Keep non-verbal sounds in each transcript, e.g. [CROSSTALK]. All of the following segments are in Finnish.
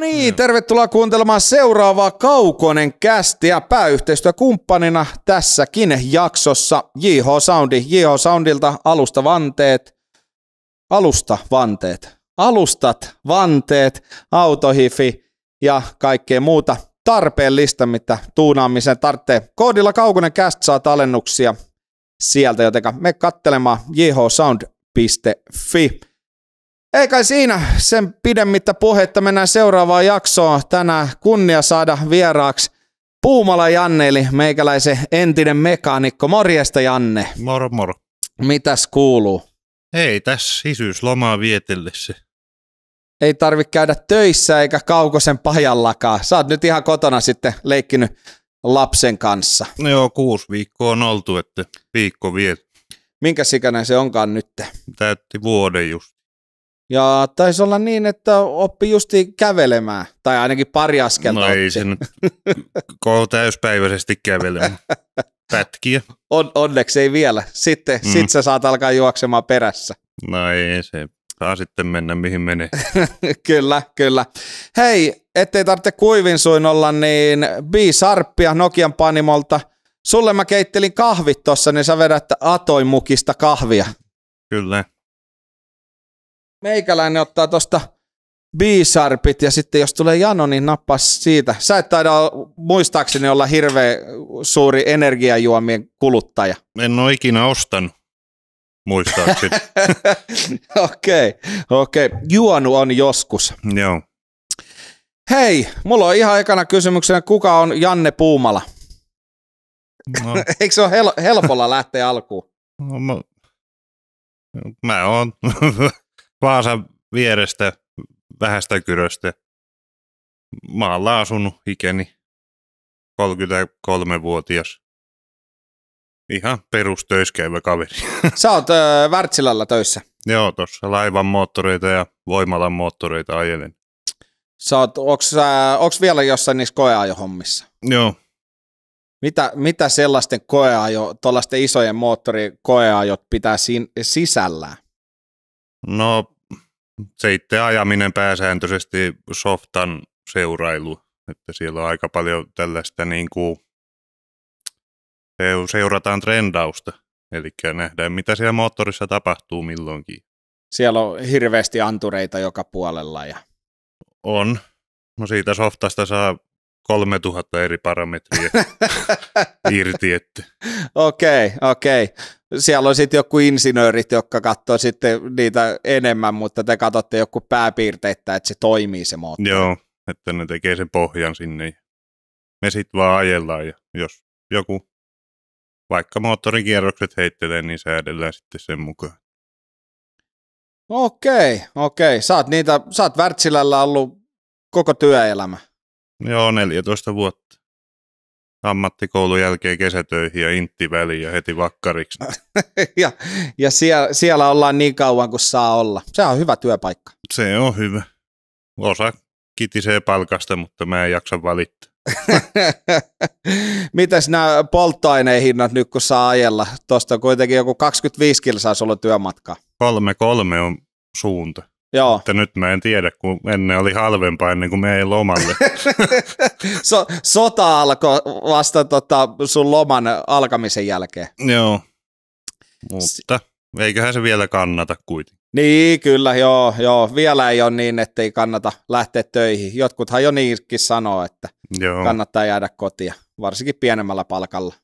niin, mm. tervetuloa kuuntelemaan seuraavaa Kaukonen kästiä pääyhteistyökumppanina tässäkin jaksossa JH Soundi. JH Soundilta alusta vanteet, alusta vanteet, alustat, vanteet, autohifi ja kaikkea muuta tarpeellista, mitä tuunaamisen tarvitsee. Koodilla Kaukonen Cast saa alennuksia sieltä, jotenka me kattelemaan jhsound.fi. Ei kai siinä sen pidemmittä puhetta. Mennään seuraavaan jaksoon. Tänään kunnia saada vieraaksi Puumala Janne, eli meikäläisen entinen mekaanikko. Morjesta Janne. Moro moro. Mitäs kuuluu? Ei tässä isyyslomaa vietellessä. Ei tarvi käydä töissä eikä kaukosen pajallakaan. Sä oot nyt ihan kotona sitten leikkinyt lapsen kanssa. No joo, kuusi viikkoa on oltu, että viikko vielä. Minkä sikänä se onkaan nyt? Täytti vuoden just. Ja taisi olla niin, että oppi justi kävelemään, tai ainakin pari askelta No ei sen täyspäiväisesti kävelemään. [LAUGHS] Pätkiä. On, onneksi ei vielä. Sitten mm. sit sä saat alkaa juoksemaan perässä. No ei se saa sitten mennä mihin menee. [LAUGHS] kyllä, kyllä. Hei, ettei tarvitse kuivin suin olla, niin B. Sarppia Nokian panimolta. Sulle mä keittelin kahvit tossa, niin sä vedät atoimukista kahvia. Kyllä meikäläinen ottaa tosta b ja sitten jos tulee jano, niin nappaa siitä. Sä et taida muistaakseni olla hirveä suuri energiajuomien kuluttaja. En ole ikinä ostanut. Muistaakseni. [LAUGHS] Okei, okei. Okay, okay. Juonu on joskus. Joo. Hei, mulla on ihan ekana kysymyksenä, kuka on Janne Puumala? No. [LAUGHS] Eikö se ole hel- helpolla lähteä alkuun? No, mä, mä oon. [LAUGHS] Vaasan vierestä, vähästä kyröstä. Maalla asunut ikeni, 33-vuotias. Ihan perustöiskäyvä kaveri. [LAUGHS] Sä oot äh, Wärtsilalla töissä. Joo, tuossa laivan moottoreita ja voimalan moottoreita ajelen. Sä oot, onks, äh, onks vielä jossain niissä koeajohommissa? Joo. Mitä, mitä sellaisten koeajo, tuollaisten isojen moottorikoeajot pitää sin, sisällään? No se itse ajaminen pääsääntöisesti softan seurailu, että siellä on aika paljon tällaista niin kuin, seurataan trendausta, eli nähdään mitä siellä moottorissa tapahtuu milloinkin. Siellä on hirveästi antureita joka puolella. Ja... On. No siitä softasta saa 3000 eri parametriä [LAUGHS] irti. Okei, okei. Okay, okay siellä on sitten joku insinöörit, jotka katsoo sitten niitä enemmän, mutta te katsotte joku pääpiirteitä, että se toimii se moottori. Joo, että ne tekee sen pohjan sinne. Me sitten vaan ajellaan ja jos joku, vaikka moottorikierrokset heittelee, niin säädellään sitten sen mukaan. Okei, okei. Sä oot, niitä, saat oot Wärtsilällä ollut koko työelämä. Joo, 14 vuotta ammattikoulun jälkeen kesätöihin ja intti väliin ja heti vakkariksi. [LAUGHS] ja ja siellä, siellä ollaan niin kauan kuin saa olla. Se on hyvä työpaikka. Se on hyvä. Osa kitisee palkasta, mutta mä en jaksa valittaa. [LAUGHS] Mitäs nämä polttoaineen hinnat nyt kun saa ajella? Tuosta kuitenkin joku 25 kilsaa sulla työmatkaa. 3-3 on suunta. Joo. Että nyt mä en tiedä, kun ennen oli halvempaa ennen kuin me ei lomalle. [LAUGHS] so, sota alkoi vasta tota, sun loman alkamisen jälkeen. Joo, mutta eiköhän se vielä kannata kuitenkin. Niin, kyllä, joo, joo. Vielä ei ole niin, että ei kannata lähteä töihin. Jotkuthan jo niinkin sanoo, että joo. kannattaa jäädä kotia, varsinkin pienemmällä palkalla.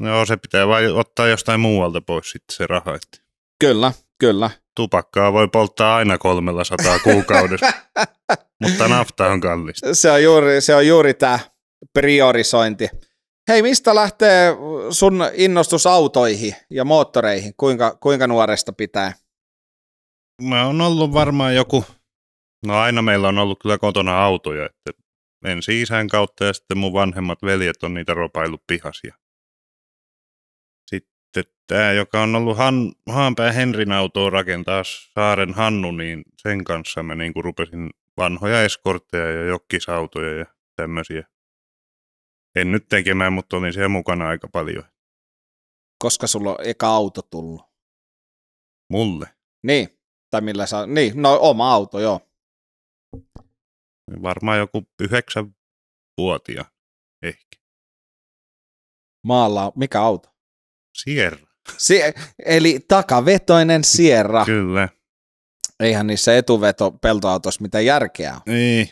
Joo, se pitää vain ottaa jostain muualta pois sitten se raha. Että... Kyllä, kyllä. Tupakkaa voi polttaa aina 300 kuukaudessa, [LAUGHS] mutta nafta on kallista. Se on juuri, se on juuri tämä priorisointi. Hei, mistä lähtee sun innostus autoihin ja moottoreihin? Kuinka, kuinka nuoresta pitää? Mä on ollut varmaan joku, no aina meillä on ollut kyllä kotona autoja, että ensi isän kautta ja sitten mun vanhemmat veljet on niitä ropaillut pihasia sitten tämä, joka on ollut Han, Haanpää Henrin autoa rakentaa Saaren Hannu, niin sen kanssa mä niin rupesin vanhoja eskortteja ja jokkisautoja ja tämmöisiä. En nyt tekemään, mutta olin siellä mukana aika paljon. Koska sulla on eka auto tullut? Mulle. Niin, tai millä sä, niin, no oma auto, joo. Varmaan joku yhdeksän vuotia ehkä. Maalla, mikä auto? Sierra. Si- eli takavetoinen Sierra. Kyllä. Eihän niissä etuveto peltoautossa mitä järkeä Niin,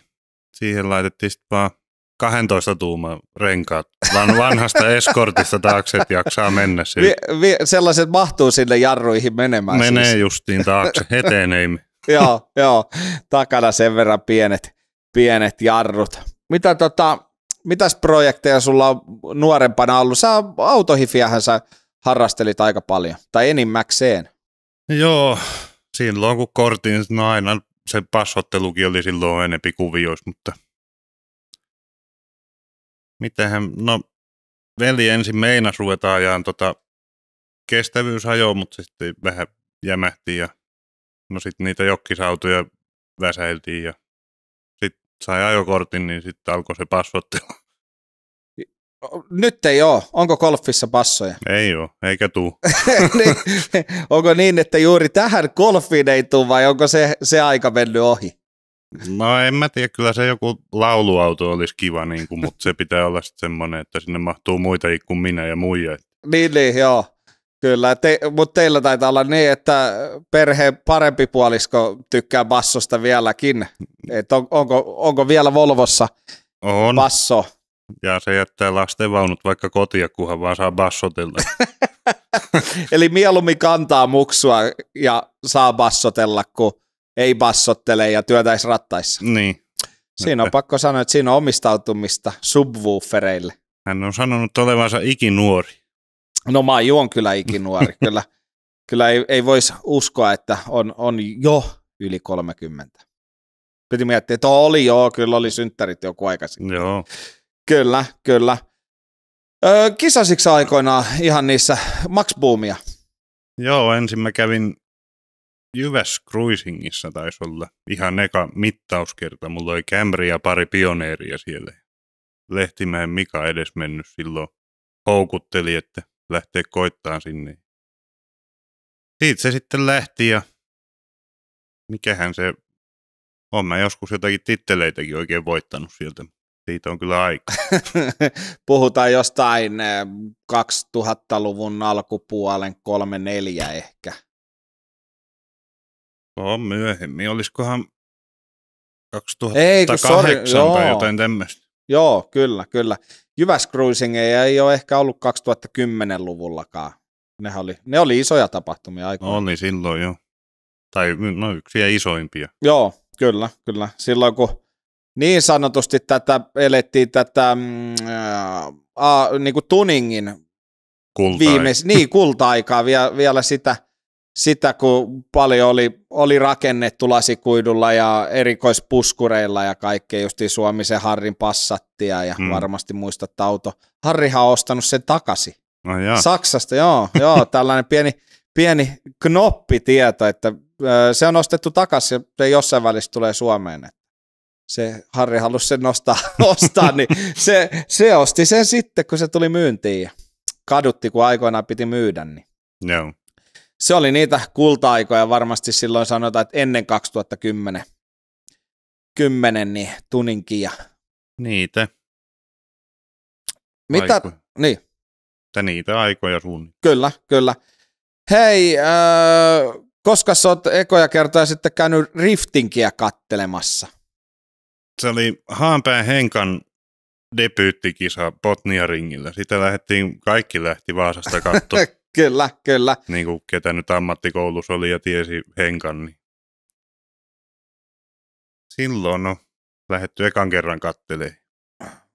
siihen laitettiin sitten vaan 12 tuuman renkaat. Van vanhasta eskortista taakse, että jaksaa mennä sille. Vi, vi, sellaiset mahtuu sinne jarruihin menemään. Menee siis. justiin taakse, eteen ei [LAUGHS] joo, joo, takana sen verran pienet, pienet jarrut. Mitä tota, mitäs projekteja sulla on nuorempana ollut? Sä autohifiähän sä harrastelit aika paljon, tai enimmäkseen. Joo, silloin kun kortin, no aina se passottelukin oli silloin enempi kuvioissa, mutta mitähän, no veli ensin meinas ruvetaan ajaan tota kestävyysajoa, mutta sitten vähän jämähti ja no sitten niitä jokkisautoja väsäiltiin ja sitten sai ajokortin, niin sitten alkoi se passottelu nyt ei ole. Onko golfissa bassoja? [LAUGHS] Ei ole, eikä tuu. [LAUGHS] niin, onko niin, että juuri tähän golfiin ei tule vai onko se, se aika mennyt ohi? No en mä tiedä, kyllä se joku lauluauto olisi kiva, niin kuin, mutta se pitää olla sitten semmoinen, että sinne mahtuu muita kuin minä ja muija. Niin, niin, joo. Kyllä, te, mutta teillä taitaa olla niin, että perheen parempi puolisko tykkää bassosta vieläkin. Et on, onko, onko vielä Volvossa on. basso? Ja se jättää lasten vaunut vaikka kotia, kunhan vaan saa bassotella. [LAUGHS] Eli mieluummin kantaa muksua ja saa bassotella, kun ei bassottele ja työtäisi rattaissa. Niin. Siinä on pakko sanoa, että siinä on omistautumista subwoofereille. Hän on sanonut olevansa ikinuori. No mä juon kyllä ikinuori. [LAUGHS] kyllä kyllä ei, ei voisi uskoa, että on, on jo yli 30. Piti miettiä, että oli joo, kyllä oli synttärit joku aika Joo. Kyllä, kyllä. Öö, kisasiksi aikoinaan ihan niissä Max Boomia? Joo, ensin mä kävin Jyväs Cruisingissa taisi olla ihan eka mittauskerta. Mulla oli Camry ja pari pioneeria siellä. Lehtimäen Mika edes mennyt silloin houkutteli, että lähtee koittaa sinne. Siitä se sitten lähti ja mikähän se on. Mä joskus jotakin titteleitäkin oikein voittanut sieltä siitä on kyllä aika. [LAUGHS] Puhutaan jostain 2000-luvun eh, alkupuolen 3-4 ehkä. No myöhemmin, olisikohan 2008 Ei, sorry, tai joo. jotain tämmöistä. Joo, kyllä, kyllä. Jyväs Cruising ei ole ehkä ollut 2010-luvullakaan. Ne oli, ne oli isoja tapahtumia aikoina. No oli silloin jo. Tai no, yksiä isoimpia. Joo, kyllä, kyllä. Silloin kun niin sanotusti tätä, elettiin tätä mm, a, niin kuin Tuningin kulta viimeis, niin, kulta-aikaa, vielä, vielä sitä, sitä, kun paljon oli, oli rakennettu lasikuidulla ja erikoispuskureilla ja kaikkea, justiin Suomisen Harrin passattia ja hmm. varmasti muistat auto. Harrihan on ostanut sen takaisin. No joo. Saksasta, joo, joo [LAUGHS] tällainen pieni, pieni knoppitieto, että se on ostettu takaisin ja se jossain välissä tulee Suomeen se Harri halusi sen nostaa, [LAUGHS] ostaa, niin se, se osti sen sitten, kun se tuli myyntiin ja kadutti, kun aikoinaan piti myydä. Niin. No. Se oli niitä kulta-aikoja varmasti silloin sanotaan, että ennen 2010 10, niin tuninkia. Niitä. Mitä? Aikoja. Niin. Että niitä aikoja sun. Kyllä, kyllä. Hei, äh, koska sä oot ekoja kertoja sitten käynyt riftinkiä kattelemassa? se oli Haanpää Henkan debyyttikisa Botnia-ringillä. Sitä lähdettiin, kaikki lähti Vaasasta katto. [LAUGHS] kyllä, kyllä. Niin kuin ketä nyt ammattikoulussa oli ja tiesi Henkan. Niin. Silloin on no, lähetty ekan kerran kattelemaan.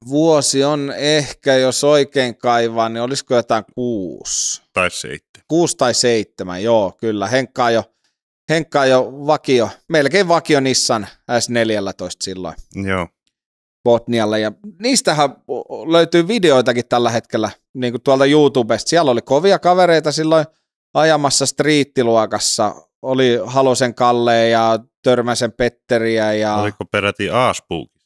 Vuosi on ehkä, jos oikein kaivaa, niin olisiko jotain kuusi. Tai seitsemän. Kuusi tai seitsemän, joo, kyllä. Henkka jo Henkka jo vakio, melkein vakio Nissan S14 silloin. Joo. Botnialle. Ja niistähän löytyy videoitakin tällä hetkellä niin kuin tuolta YouTubesta. Siellä oli kovia kavereita silloin ajamassa striittiluokassa. Oli Halosen Kalle ja Törmäsen Petteriä. Ja... Oliko peräti Aaspuukin?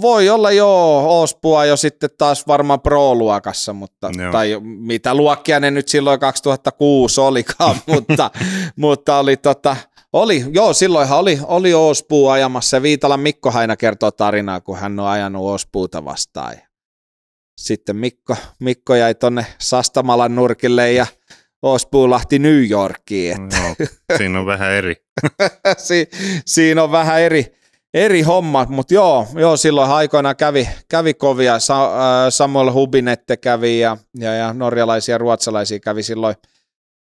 voi olla joo Ospua jo sitten taas varmaan pro-luokassa, mutta, tai mitä luokkia ne nyt silloin 2006 olikaan, [LAUGHS] mutta, mutta oli tota, oli, joo, silloinhan oli, oli Oospuu ajamassa ja Viitalan Mikko aina kertoo tarinaa, kun hän on ajanut Oospuuta vastaan. Sitten Mikko, Mikko jäi tonne Sastamalan nurkille ja Ospuu lähti New Yorkiin. Että. No, siinä on vähän eri. [LAUGHS] si, siinä on vähän eri, eri hommat, mutta joo, joo silloin aikoina kävi, kävi kovia. Sa, äh, Samuel Hubinette kävi ja, ja, ja norjalaisia ja ruotsalaisia kävi silloin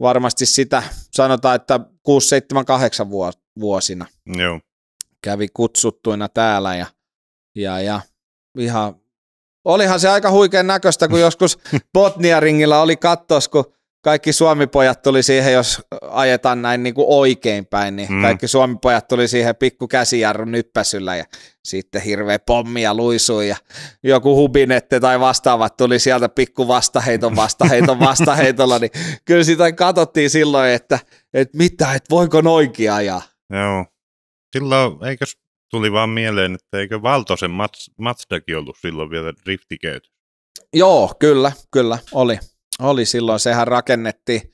varmasti sitä, sanotaan, että 6, 7, 8 vuosina joo. kävi kutsuttuina täällä ja, ja, ja ihan, olihan se aika huikean näköistä, kun joskus [LAUGHS] Botnia-ringillä oli kattos, kun kaikki suomipojat tuli siihen, jos ajetaan näin niin kuin oikein päin, niin mm. kaikki suomipojat tuli siihen pikku käsijarrun yppäsyllä ja sitten hirveä pommi ja luisui ja joku hubinette tai vastaavat tuli sieltä pikku vastaheiton vastaheiton [LAUGHS] vastaheitolla, niin kyllä sitä katsottiin silloin, että, että mitä, että voiko noinkin ajaa. Joo. Silloin, eikö tuli vaan mieleen, että eikö Valtosen Mats, Matsdakin ollut silloin vielä driftikeyty? Joo, kyllä, kyllä, oli. Oli silloin, sehän rakennetti,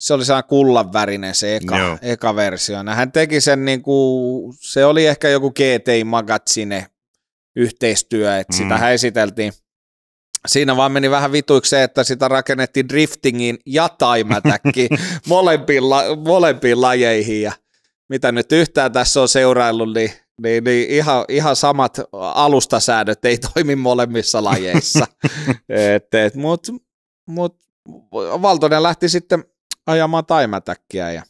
se oli sehän kullanvärinen se eka, Joo. eka versio. Hän teki sen niin kuin, se oli ehkä joku GT Magazine yhteistyö, että mm. sitä esiteltiin. Siinä vaan meni vähän vituiksi se, että sitä rakennettiin driftingin ja taimätäkki [LAUGHS] molempiin, la, molempiin lajeihin ja mitä nyt yhtään tässä on seuraillut, niin, niin, niin ihan, ihan samat alustasäädöt ei toimi molemmissa lajeissa. [LAUGHS] et, et, mut, mut Valtonen lähti sitten ajamaan taimätäkkiä. Ja...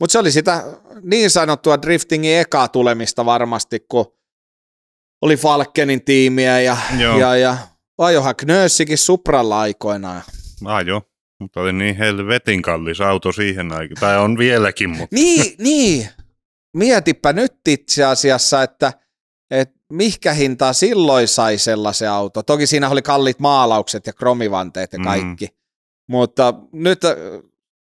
Mutta se oli sitä niin sanottua driftingin ekaa tulemista varmasti, kun oli Falkenin tiimiä ja, joo. ja, ja ajohan Knössikin Supralla aikoinaan. Ajo, mutta oli niin helvetin kallis auto siihen aikaan, tai on vieläkin. Mutta. niin, niin, mietipä nyt itse asiassa, että, että mihkä hintaa silloin sai sellaisen auto. Toki siinä oli kalliit maalaukset ja kromivanteet ja mm. kaikki. Mm. Mutta nyt äh,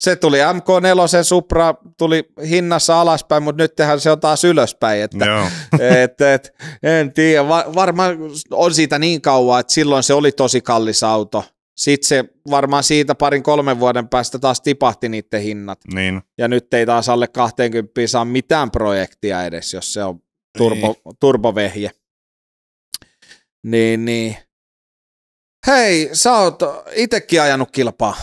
se tuli MK4, Supra tuli hinnassa alaspäin, mutta nythän se on taas ylöspäin. Että, no. [LAUGHS] et, et, en tiedä, Va- varmaan on siitä niin kauan, että silloin se oli tosi kallis auto. Sitten se varmaan siitä parin kolmen vuoden päästä taas tipahti niiden hinnat. Niin. Ja nyt ei taas alle 20 saa mitään projektia edes, jos se on turbo, niin. turbovehje. Niin, niin. Hei, sä oot itekin ajanut kilpaa,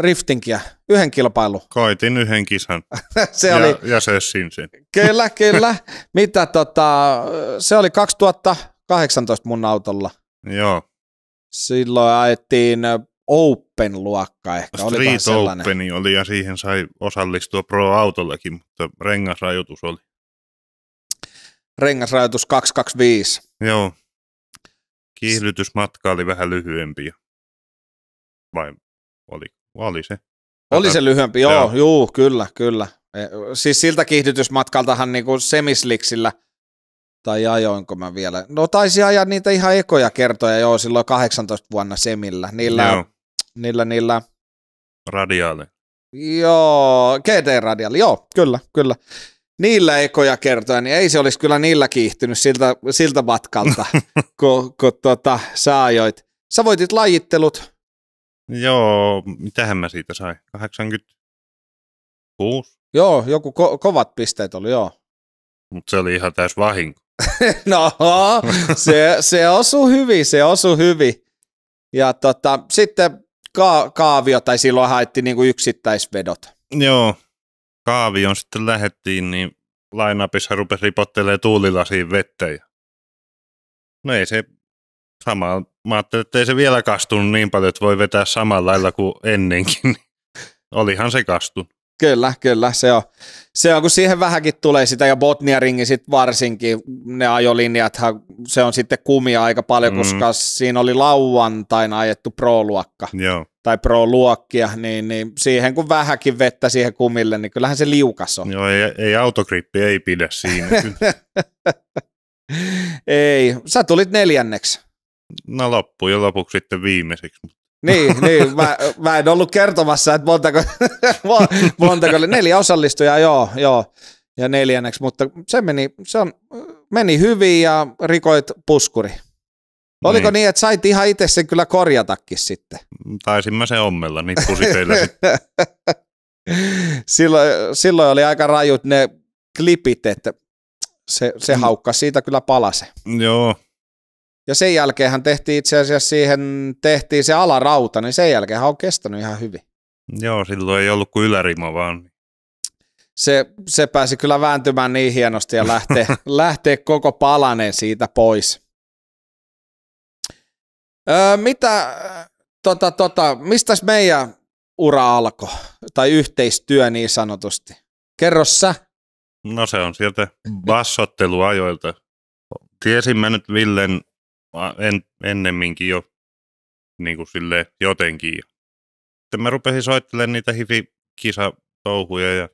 riftinkiä, yhden kilpailun. Koitin yhden kisan. [LAUGHS] se ja, oli... ja se sinsin. [LAUGHS] kyllä, kyllä. Mitä tota, se oli 2018 mun autolla. Joo. Silloin ajettiin Open-luokka ehkä. Street sellainen. Openi oli ja siihen sai osallistua Pro-autollakin, mutta rengasrajoitus oli. Rengasrajoitus 225. Joo. Kiihdytysmatka oli vähän lyhyempi. Vai oli, oli se? Oli se lyhyempi, joo, Juu, kyllä, kyllä. E, siis siltä kiihdytysmatkaltahan niin kuin semisliksillä, tai ajoinko mä vielä, no taisi ajaa niitä ihan ekoja kertoja, joo, silloin 18 vuonna semillä, niillä, joo. niillä, niillä. Radiaali. Joo, GT-radiaali, joo, kyllä, kyllä niillä ekoja kertoja, niin ei se olisi kyllä niillä kiihtynyt siltä, siltä matkalta, [LAUGHS] kun, kun tota, sä ajoit. Sä voitit lajittelut. Joo, mitähän mä siitä sain? 86? Joo, joku ko- kovat pisteet oli, joo. Mutta se oli ihan täys vahinko. [LAUGHS] no, se, se osu hyvin, se osu hyvin. Ja tota, sitten ka- kaavio, tai silloin haettiin niinku yksittäisvedot. Joo, on sitten lähettiin, niin lainapissa rupesi ripottelee tuulilasiin vettä. Ja... No ei se sama. Mä ajattelin, että ei se vielä kastunut niin paljon, että voi vetää samalla lailla kuin ennenkin. Niin olihan se kastunut. Kyllä, kyllä, se on. Se on, kun siihen vähänkin tulee sitä, ja Botnia-ringi sit varsinkin, ne ajolinjat, se on sitten kumia aika paljon, mm. koska siinä oli lauantaina ajettu pro-luokka, Joo. tai pro-luokkia, niin, niin siihen kun vähänkin vettä siihen kumille, niin kyllähän se liukas on. Joo, ei, ei autokrippi, ei pidä siinä. [LAUGHS] ei, sä tulit neljänneksi. No loppu jo lopuksi sitten viimeiseksi. Niin, niin mä, mä, en ollut kertomassa, että montako, [LAUGHS] montako oli. Neljä osallistujaa, joo, joo. Ja neljänneksi, mutta se meni, se on, meni hyvin ja rikoit puskuri. Oliko niin, niin että sait ihan itse sen kyllä korjatakin sitten? Taisin mä se ommella, niin pusiteillä [LAUGHS] silloin, silloin oli aika rajut ne klipit, että se, se mm. haukka siitä kyllä palase. Joo, ja sen jälkeen hän tehtiin itse asiassa siihen, tehtiin se alarauta, niin sen jälkeen hän on kestänyt ihan hyvin. Joo, silloin ei ollut kuin ylärima vaan. Se, se pääsi kyllä vääntymään niin hienosti ja lähtee, [LAUGHS] lähtee koko palanen siitä pois. Öö, mitä, tota, tota, mistäs meidän ura alkoi, tai yhteistyö niin sanotusti? Kerro sä. No se on sieltä bassotteluajoilta. Tiesin mä nyt Villen en, ennemminkin jo niin kuin sille jotenkin. Sitten mä rupesin soittelemaan niitä hifi-kisatouhuja ja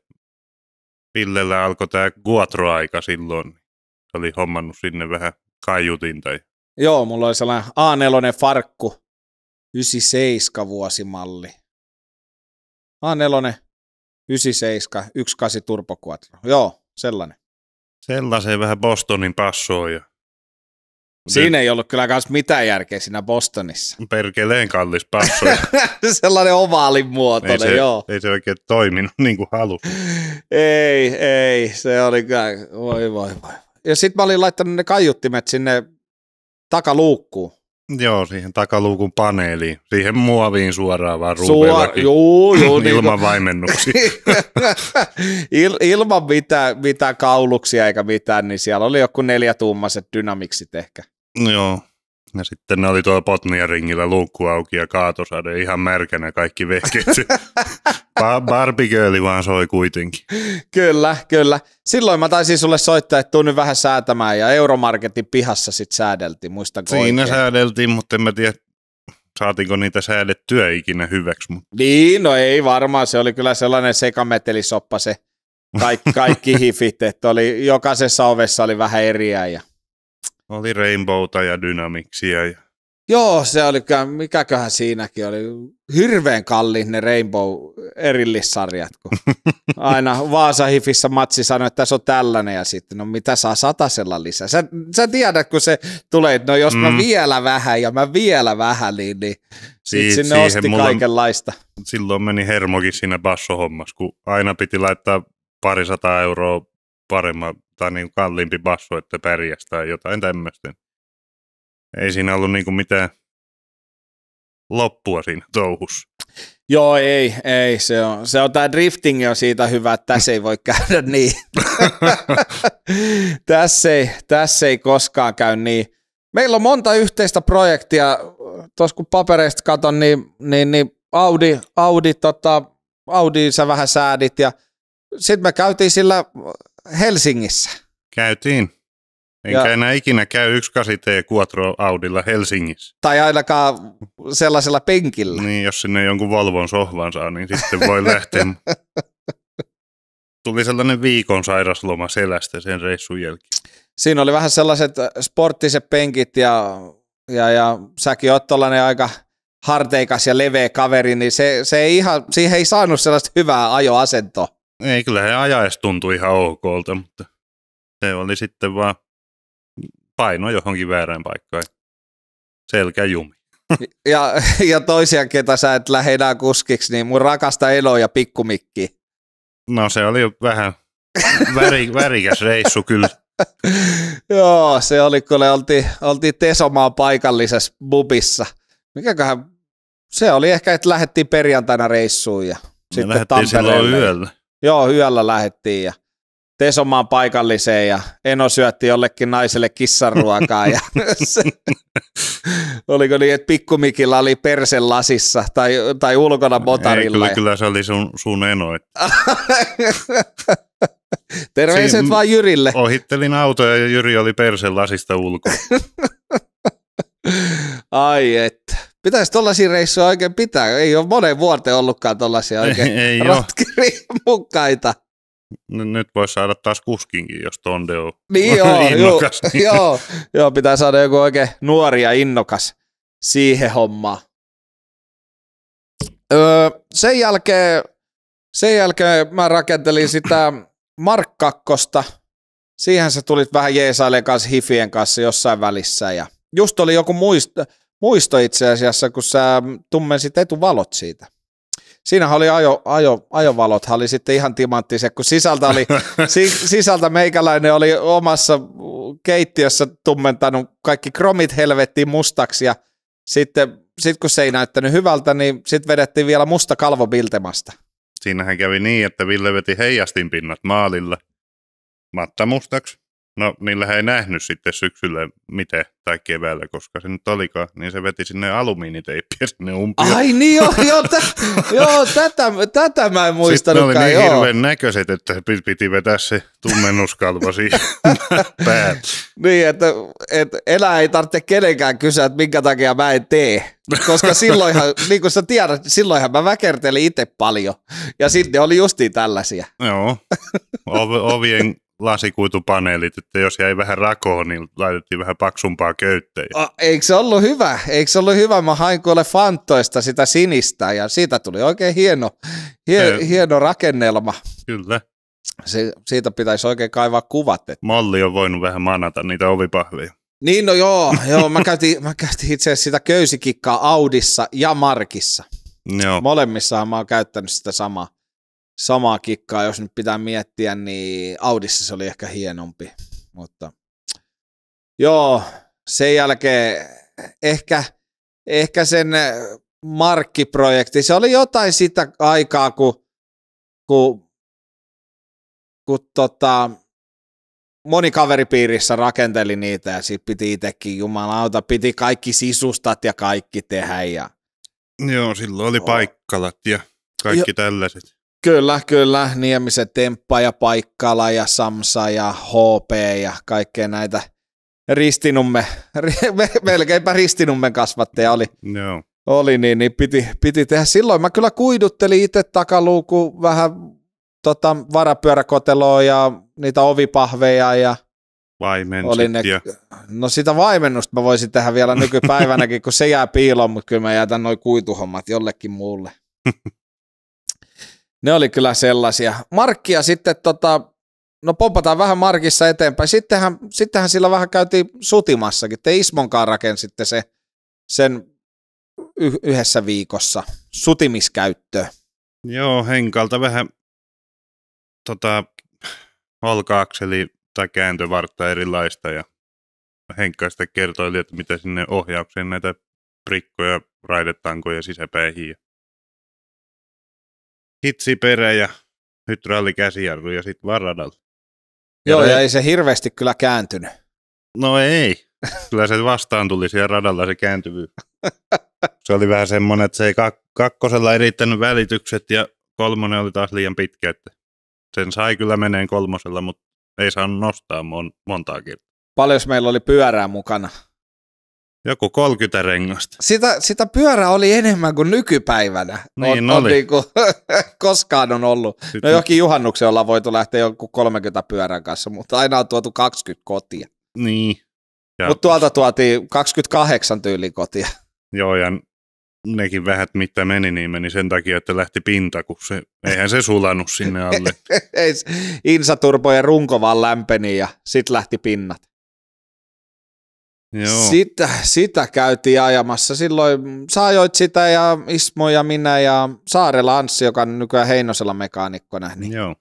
Villellä alkoi tämä Guatro-aika silloin. Se oli hommannut sinne vähän tai. Joo, mulla oli sellainen A4 farkku, 97 vuosimalli. A4, 97, 18 Quattro. Joo, sellainen. Sellaiseen vähän Bostonin passoon ja Siinä ei ollut kyllä kans mitään järkeä siinä Bostonissa. [LAUGHS] Perkeleen kallis passu. [LAUGHS] Sellainen ovaalin muotoinen, ei se, joo. Ei se oikein toiminut niin kuin halu. ei, ei, se oli kyllä, voi voi voi. Ja sitten mä olin laittanut ne kaiuttimet sinne takaluukkuun. Joo, siihen takaluukun paneeliin, siihen muoviin suoraan vaan Suora, juu, juu, [LAUGHS] niin ilman vaimennuksia. Il- ilman mitään, mitään kauluksia eikä mitään, niin siellä oli joku neljätuumaiset dynamiksit ehkä. No joo. Ja sitten ne oli tuolla Potnia ringillä luukku auki ja kaatosade ihan märkänä kaikki vehkeet. [LAUGHS] Barbie vaan soi kuitenkin. Kyllä, kyllä. Silloin mä taisin sulle soittaa, että tuu nyt vähän säätämään ja Euromarketin pihassa sitten säädeltiin, muista Siinä oikein? säädeltiin, mutta en mä tiedä, saatinko niitä säädettyä ikinä hyväksi. Mutta... Niin, no ei varmaan. Se oli kyllä sellainen sekametelisoppa se kaikki, kaikki [LAUGHS] hifit, että oli, jokaisessa ovessa oli vähän eriä ja – oli Rainbowta ja Dynamicsia. Ja... Joo, se oli, mikäköhän siinäkin oli. Hirveän kalliin ne Rainbow erillissarjat, kun [LAUGHS] aina vaasa hifissä matsi sanoi, että tässä on tällainen ja sitten, no mitä saa satasella lisää. Sä, sä tiedät, kun se tulee, että no jos mm. mä vielä vähän ja mä vielä vähän, niin, niin Siit, sinne osti mulla, kaikenlaista. Silloin meni hermokin siinä bassohommassa, kun aina piti laittaa parisataa euroa paremma tai niin kuin kalliimpi basso, että pärjäs tai jotain tämmöistä. Ei siinä ollut niin kuin mitään loppua siinä touhus. Joo, ei, ei. Se on, se on tämä drifting on siitä hyvä, että tässä ei voi käydä niin. [LAUGHS] tässä, ei, tässä ei koskaan käy niin. Meillä on monta yhteistä projektia. Tuossa kun papereista katon, niin, niin, niin Audi, Audi, tota, Audi sä vähän säädit ja sitten me käytiin sillä Helsingissä. Käytiin. Enkä ja, enää ikinä käy 1.8T Quattro Audilla Helsingissä. Tai ainakaan sellaisella penkillä. Niin, jos sinne jonkun Volvon sohvan saa, niin sitten voi [LAUGHS] lähteä. Tuli sellainen viikon sairasloma selästä sen reissun jälkeen. Siinä oli vähän sellaiset sporttiset penkit ja, ja, ja säkin oot tollainen aika harteikas ja leveä kaveri, niin se, se ei ihan, siihen ei saanut sellaista hyvää ajoasentoa ei kyllä he ajaessa tuntui ihan okolta, mutta se oli sitten vaan paino johonkin väärään paikkaan. Selkäjumi. Ja, ja toisia, ketä sä et lähde kuskiksi, niin mun rakasta Elo ja Pikkumikki. No se oli vähän väri, värikäs reissu kyllä. [LAUGHS] Joo, se oli, kun oltiin, oltiin Tesomaan paikallisessa bubissa. Mikäköhän, se oli ehkä, että lähdettiin perjantaina reissuun ja Me sitten lähdettiin Tampereelle. silloin yöllä. Joo, yöllä lähettiin ja Tesomaan paikalliseen ja Eno syötti jollekin naiselle kissanruokaa. ja se, [LAUGHS] oliko niin, että pikkumikilla oli persen lasissa tai, tai ulkona motarilla? Ei, kyllä, kyllä se oli sun, sun Eno. [LAUGHS] Terveiset Siin vaan Jyrille. Ohittelin autoja ja Jyri oli persen lasista ulkona. [LAUGHS] Ai että. Pitäisi tollaisia reissuja oikein pitää. Ei ole monen vuoteen ollutkaan tollaisia oikein ei, ei mukaita. N- no nyt voi saada taas kuskinkin, jos Tonde on niin [LAUGHS] joo, innokas. Juu, niin. joo, joo, pitää saada joku oikein nuori ja innokas siihen hommaan. Öö, sen, jälkeen, sen jälkeen mä rakentelin sitä Markkakkosta. Siihen sä tulit vähän Jeesailen kanssa Hifien kanssa jossain välissä. Ja just oli joku muista, muisto itse asiassa, kun sä tummensit etuvalot siitä. Siinähän oli ajo, ajo, ajovalot, oli sitten ihan timanttiset, kun sisältä, oli, [LAUGHS] sisältä meikäläinen oli omassa keittiössä tummentanut kaikki kromit helvettiin mustaksi ja sitten sit kun se ei näyttänyt hyvältä, niin sitten vedettiin vielä musta kalvo Biltemasta. Siinähän kävi niin, että Ville veti pinnat maalilla. Matta mustaksi. No niillähän ei nähnyt sitten syksyllä miten tai keväällä, koska se nyt olikaan, niin se veti sinne alumiiniteippiä sinne umpioon. Ai niin joo, joo, tä, [LAUGHS] joo tätä, tätä mä en muistanutkaan. Sitten ne oli niin joo. hirveän näköiset, että piti vetää se tummennuskalvo siihen [LAUGHS] Niin, että, että enää ei tarvitse kenenkään kysyä, että minkä takia mä en tee. Koska [LAUGHS] silloinhan, niin kuin sä tiedät, silloinhan mä väkertelin itse paljon. Ja sitten oli justiin tällaisia. Joo, ovien lasikuitupaneelit, että jos jäi vähän rakoon, niin laitettiin vähän paksumpaa köyttöä. A, eikö se ollut hyvä? Eikö se ollut hyvä? Mä hain kuule Fantoista sitä sinistä ja siitä tuli oikein hieno, hie, e- hieno rakennelma. Kyllä. Se, siitä pitäisi oikein kaivaa kuvat. Että... Molli on voinut vähän manata niitä ovipahveja. Niin, no joo, joo mä, käytin, mä käytin itse asiassa sitä köysikikkaa Audissa ja Markissa. Joo. Molemmissa mä oon käyttänyt sitä samaa samaa kikkaa, jos nyt pitää miettiä, niin Audissa se oli ehkä hienompi. Mutta joo, sen jälkeen ehkä, ehkä sen markkiprojekti, se oli jotain sitä aikaa, kun, kun, kun tota, moni kaveripiirissä rakenteli niitä ja sitten piti itsekin jumalauta, piti kaikki sisustat ja kaikki tehdä. Ja... Joo, silloin oli paikkalat ja kaikki jo, tällaiset. Kyllä, kyllä. Niemisen Temppa ja Paikkala ja Samsa ja HP ja kaikkea näitä ristinumme, melkeinpä ristinummen kasvattaja oli. No. Oli niin, niin piti, piti tehdä. Silloin mä kyllä kuiduttelin itse takaluuku vähän tota, varapyöräkoteloa ja niitä ovipahveja ja oli ne, No sitä vaimennusta mä voisin tehdä vielä nykypäivänäkin, kun se jää piiloon, mutta kyllä mä jätän noin kuituhommat jollekin muulle. [LAUGHS] Ne oli kyllä sellaisia. Markkia sitten tota, no pompataan vähän Markissa eteenpäin. Sittenhän, sittenhän sillä vähän käytiin sutimassakin. Te Ismonkaan rakensitte se, sen yhdessä viikossa sutimiskäyttöön. Joo, henkalta vähän tota, alkaakseli tai kääntövartta erilaista ja Henkka sitten kertoi, että mitä sinne ohjaukseen näitä prikkoja raidetankoja sisäpäihin. Hitsi perä ja käsijarru ja sitten vaan radalle. Ja Joo, ja ei se hirveästi kyllä kääntynyt. No ei. Kyllä se vastaan tuli siellä radalla se kääntyvyys. Se oli vähän semmoinen, että se ei kak- kakkosella erittänyt välitykset ja kolmonen oli taas liian pitkä. Että sen sai kyllä meneen kolmosella, mutta ei saanut nostaa mon- montaa kertaa. Paljon meillä oli pyörää mukana? Joku 30 rengasta. Sitä, sitä pyörää oli enemmän kuin nykypäivänä. Niin on, oli. On niin kuin, [LAUGHS] koskaan on ollut. Sitten... No johonkin juhannuksen ollaan voitu lähteä joku 30 pyörän kanssa, mutta aina on tuotu 20 kotia. Niin. Mutta tuolta tuotiin 28 tyyli kotia. Joo, ja nekin vähät, mitä meni, niin meni sen takia, että lähti pinta, kun se, eihän se sulanut sinne alle. [LAUGHS] Insaturbojen runko vaan lämpeni ja sitten lähti pinnat. Joo. Sitä, sitä käytiin ajamassa. Silloin sä ajoit sitä ja Ismo ja minä ja Saarella Anssi, joka on nykyään Heinosella mekaanikkona. Niin Joo.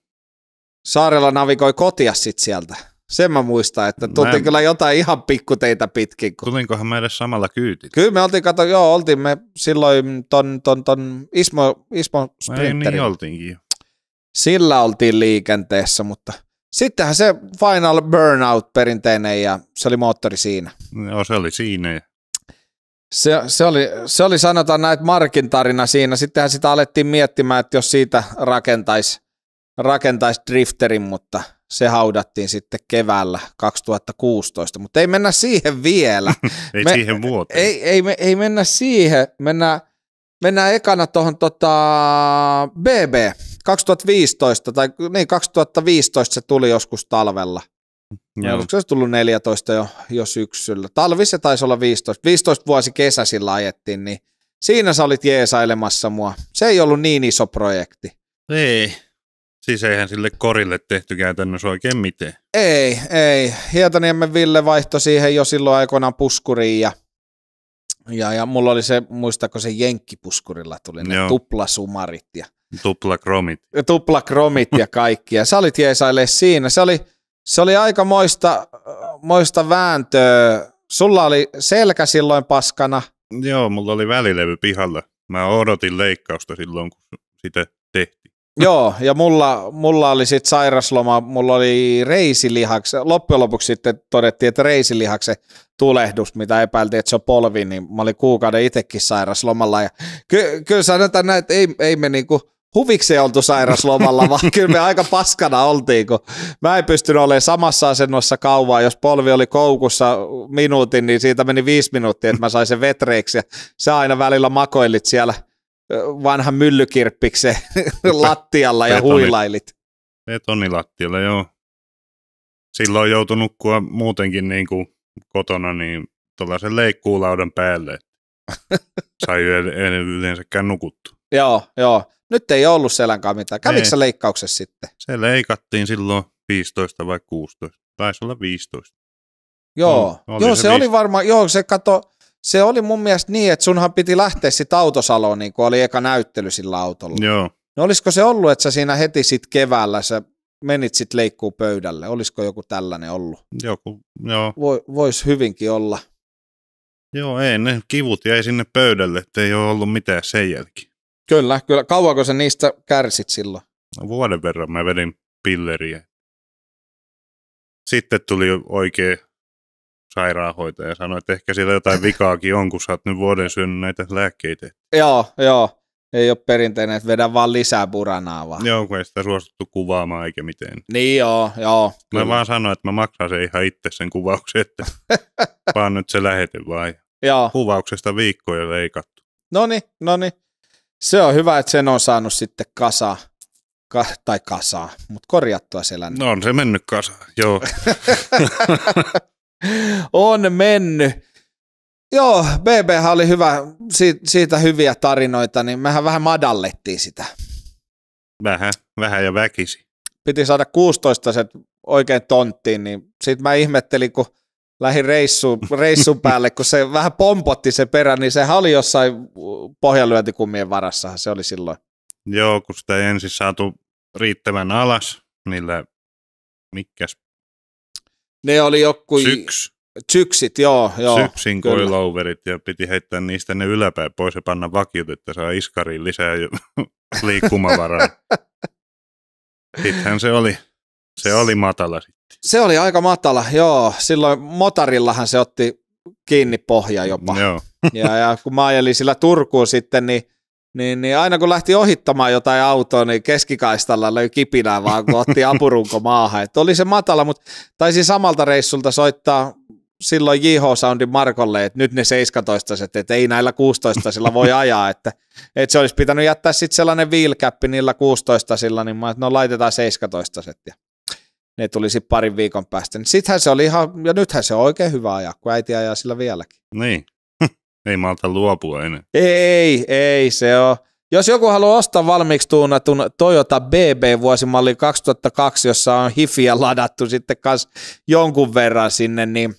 Saarella navigoi kotia sit sieltä. Sen mä muistan, että tuli kyllä jotain ihan pikkuteitä pitkin. Kun... Tulinkohan me edes samalla kyyti? Kyllä me oltiin, kato, joo, oltiin me silloin ton, ton, ton Ismo, Ismo niin, Sprinterin. Ei, niin oltiinkin Sillä oltiin liikenteessä, mutta – Sittenhän se Final Burnout perinteinen ja se oli moottori siinä. Joo, se oli siinä. Se, se, oli, se oli sanotaan että Markin tarina siinä. Sittenhän sitä alettiin miettimään, että jos siitä rakentaisi rakentais drifterin, mutta se haudattiin sitten keväällä 2016. Mutta ei mennä siihen vielä. [LAUGHS] ei me, siihen vuoteen. Ei, ei, me, ei mennä siihen. Mennään, mennään ekana tuohon tota, BB. 2015, tai niin 2015 se tuli joskus talvella. Joo, olisiko se tullut 14 jo, jo syksyllä? Talvi se taisi olla 15. 15 vuosi kesä sillä ajettiin, niin siinä sä olit jeesailemassa mua. Se ei ollut niin iso projekti. Ei. Siis eihän sille korille tehty käytännössä oikein miten? Ei, ei. Hietaniemme Ville vaihto siihen jo silloin aikoinaan puskuriin ja, ja, ja mulla oli se, muistako se jenkkipuskurilla tuli ne Joo. tuplasumarit ja – tupla kromit ja kaikki. Ja sä olit Jeesaille siinä. Se oli, se oli aika moista, moista vääntöä. Sulla oli selkä silloin paskana. Joo, mulla oli välilevy pihalla. Mä odotin leikkausta silloin, kun sitä tehtiin. Joo, ja mulla, mulla oli sitten sairasloma, mulla oli reisilihakse. Loppujen lopuksi sitten todettiin, että reisilihaksen tulehdus, mitä epäiltiin, että se on polvi, niin mä olin kuukauden itsekin sairaslomalla. Ja ky- kyllä sanotaan näin, että ei, ei me niinku huviksi oltu sairaslomalla, [LAUGHS] vaan kyllä me aika paskana oltiin, kun mä en pystynyt olemaan samassa asennossa kauan. Jos polvi oli koukussa minuutin, niin siitä meni viisi minuuttia, että mä sain sen vetreiksi. Ja sä aina välillä makoilit siellä vanhan myllykirppiksen niin, [LAUGHS] lattialla ja Betoni, huilailit. Betonilattialla, joo. Silloin joutui nukkua muutenkin niin kuin kotona niin tuollaisen leikkuulaudan päälle. [LAUGHS] Sai yleensäkään nukuttu. Joo, joo. Nyt ei ollut selänkaan mitään. Kävikö se leikkauksessa sitten? Se leikattiin silloin 15 vai 16. Taisi olla 15. Joo, no, oli joo se, se oli varmaan, joo se kato, se oli mun mielestä niin, että sunhan piti lähteä sitten autosaloon, niin kun oli eka näyttely sillä autolla. Joo. No olisiko se ollut, että sä siinä heti sitten keväällä sä menit sitten leikkuu pöydälle? Olisiko joku tällainen ollut? Joku, joo. Voi, vois hyvinkin olla. Joo, ei, ne kivut jäi sinne pöydälle, ettei ole ollut mitään sen jälkeen. Kyllä, kyllä. Kauanko sä niistä kärsit silloin? No, vuoden verran mä vedin pilleriä. Sitten tuli oikea sairaanhoitaja ja sanoi, että ehkä siellä jotain vikaakin on, kun sä oot nyt vuoden syönyt näitä lääkkeitä. Joo, joo. Ei ole perinteinen, että vedän vaan lisää puranaa vaan. Joo, kun ei sitä suostuttu kuvaamaan eikä miten. Niin joo, joo. Mä kyllä. vaan sanoin, että mä maksan sen ihan itse sen kuvauksen, että [LAUGHS] vaan nyt se lähete vai. Joo. Kuvauksesta viikkoja leikattu. No niin, no niin. Se on hyvä, että sen on saanut sitten kasa, ka, tai kasaa, mutta korjattua siellä. No on se mennyt kasa, joo. [LAUGHS] on mennyt. Joo, BB oli hyvä, si- siitä hyviä tarinoita, niin mehän vähän madallettiin sitä. Vähän, vähän ja väkisi. Piti saada 16 oikein tonttiin, niin sit mä ihmettelin, kun lähin reissu reissun päälle, kun se vähän pompotti se perä, niin se oli jossain pohjalyöntikummien varassa, se oli silloin. Joo, kun sitä ei ensin saatu riittävän alas niillä, mikkäs? Ne oli joku... Syks. Syksit, joo. joo Syksin coiloverit ja piti heittää niistä ne yläpäin pois ja panna vakiut, että saa iskariin lisää [LAUGHS] liikkumavaraa. [LAUGHS] Sittenhän se oli, se oli matala. Se oli aika matala, joo. Silloin motarillahan se otti kiinni pohja jopa. Joo. Ja, ja kun mä ajelin sillä Turkuun sitten, niin niin, niin aina kun lähti ohittamaan jotain autoa, niin keskikaistalla löi kipinää vaan, kun otti [LAUGHS] apurunko maahan. Et oli se matala, mutta taisi samalta reissulta soittaa silloin JH Soundin Markolle, että nyt ne 17 että ei näillä 16 sillä voi [LAUGHS] ajaa, että, että se olisi pitänyt jättää sitten sellainen wheelcap niillä 16 sillä, niin mä, että no laitetaan 17 settiä ne tulisi parin viikon päästä. Niin sittenhän se oli ihan, ja nythän se on oikein hyvä ajaa, kun äiti ajaa sillä vieläkin. Niin, [LAUGHS] ei malta luopua enää. Ei, ei se on. Jos joku haluaa ostaa valmiiksi tuunatun Toyota BB vuosimalli 2002, jossa on hifiä ladattu sitten kas jonkun verran sinne, niin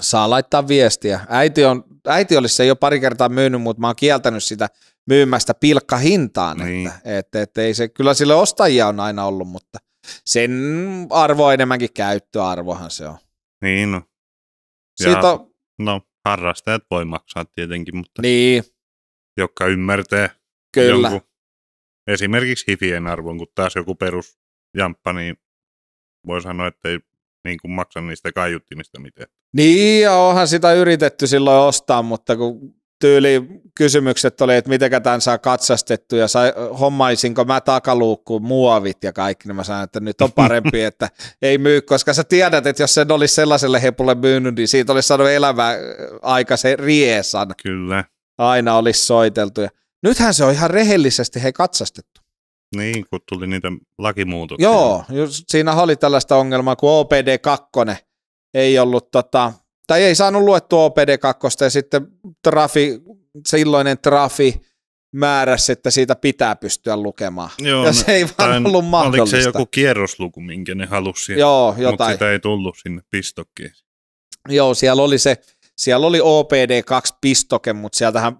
saa laittaa viestiä. Äiti, on, äiti olisi se jo pari kertaa myynyt, mutta mä oon kieltänyt sitä myymästä pilkkahintaan. Niin. Että, että, että ei se, kyllä sille ostajia on aina ollut, mutta – sen arvo enemmänkin käyttöarvohan se on. Niin. No. Ja, Siitä No, harrastajat voi maksaa tietenkin, mutta niin. jotka ymmärtää Kyllä. Jonkun, esimerkiksi hifien arvon, kun taas joku perus jamppa, niin voi sanoa, että ei niin kuin maksa niistä kaiuttimista mitään. Niin, ja onhan sitä yritetty silloin ostaa, mutta kun tyyli kysymykset oli, että mitenkä tämän saa katsastettu ja sai, hommaisinko mä takaluukku muovit ja kaikki, niin mä sanoin, että nyt on parempi, [LAUGHS] että ei myy, koska sä tiedät, että jos sen olisi sellaiselle hepulle myynyt, niin siitä olisi saanut elävä äh, aika se riesan. Kyllä. Aina olisi soiteltu. Ja nythän se on ihan rehellisesti he katsastettu. Niin, kun tuli niitä lakimuutoksia. Joo, siinä oli tällaista ongelmaa kun OPD2, ei ollut tota, tai ei saanut luettua OPD2 ja sitten trafi, silloinen trafi määräsi, että siitä pitää pystyä lukemaan. Joo, ja se ei vaan ollut mahdollista. Oliko se joku kierrosluku, minkä ne halusi? Joo, jotain. Mutta sitä ei tullut sinne pistokkiin. Joo, siellä oli se, siellä oli OPD2 pistoke, mutta sieltähän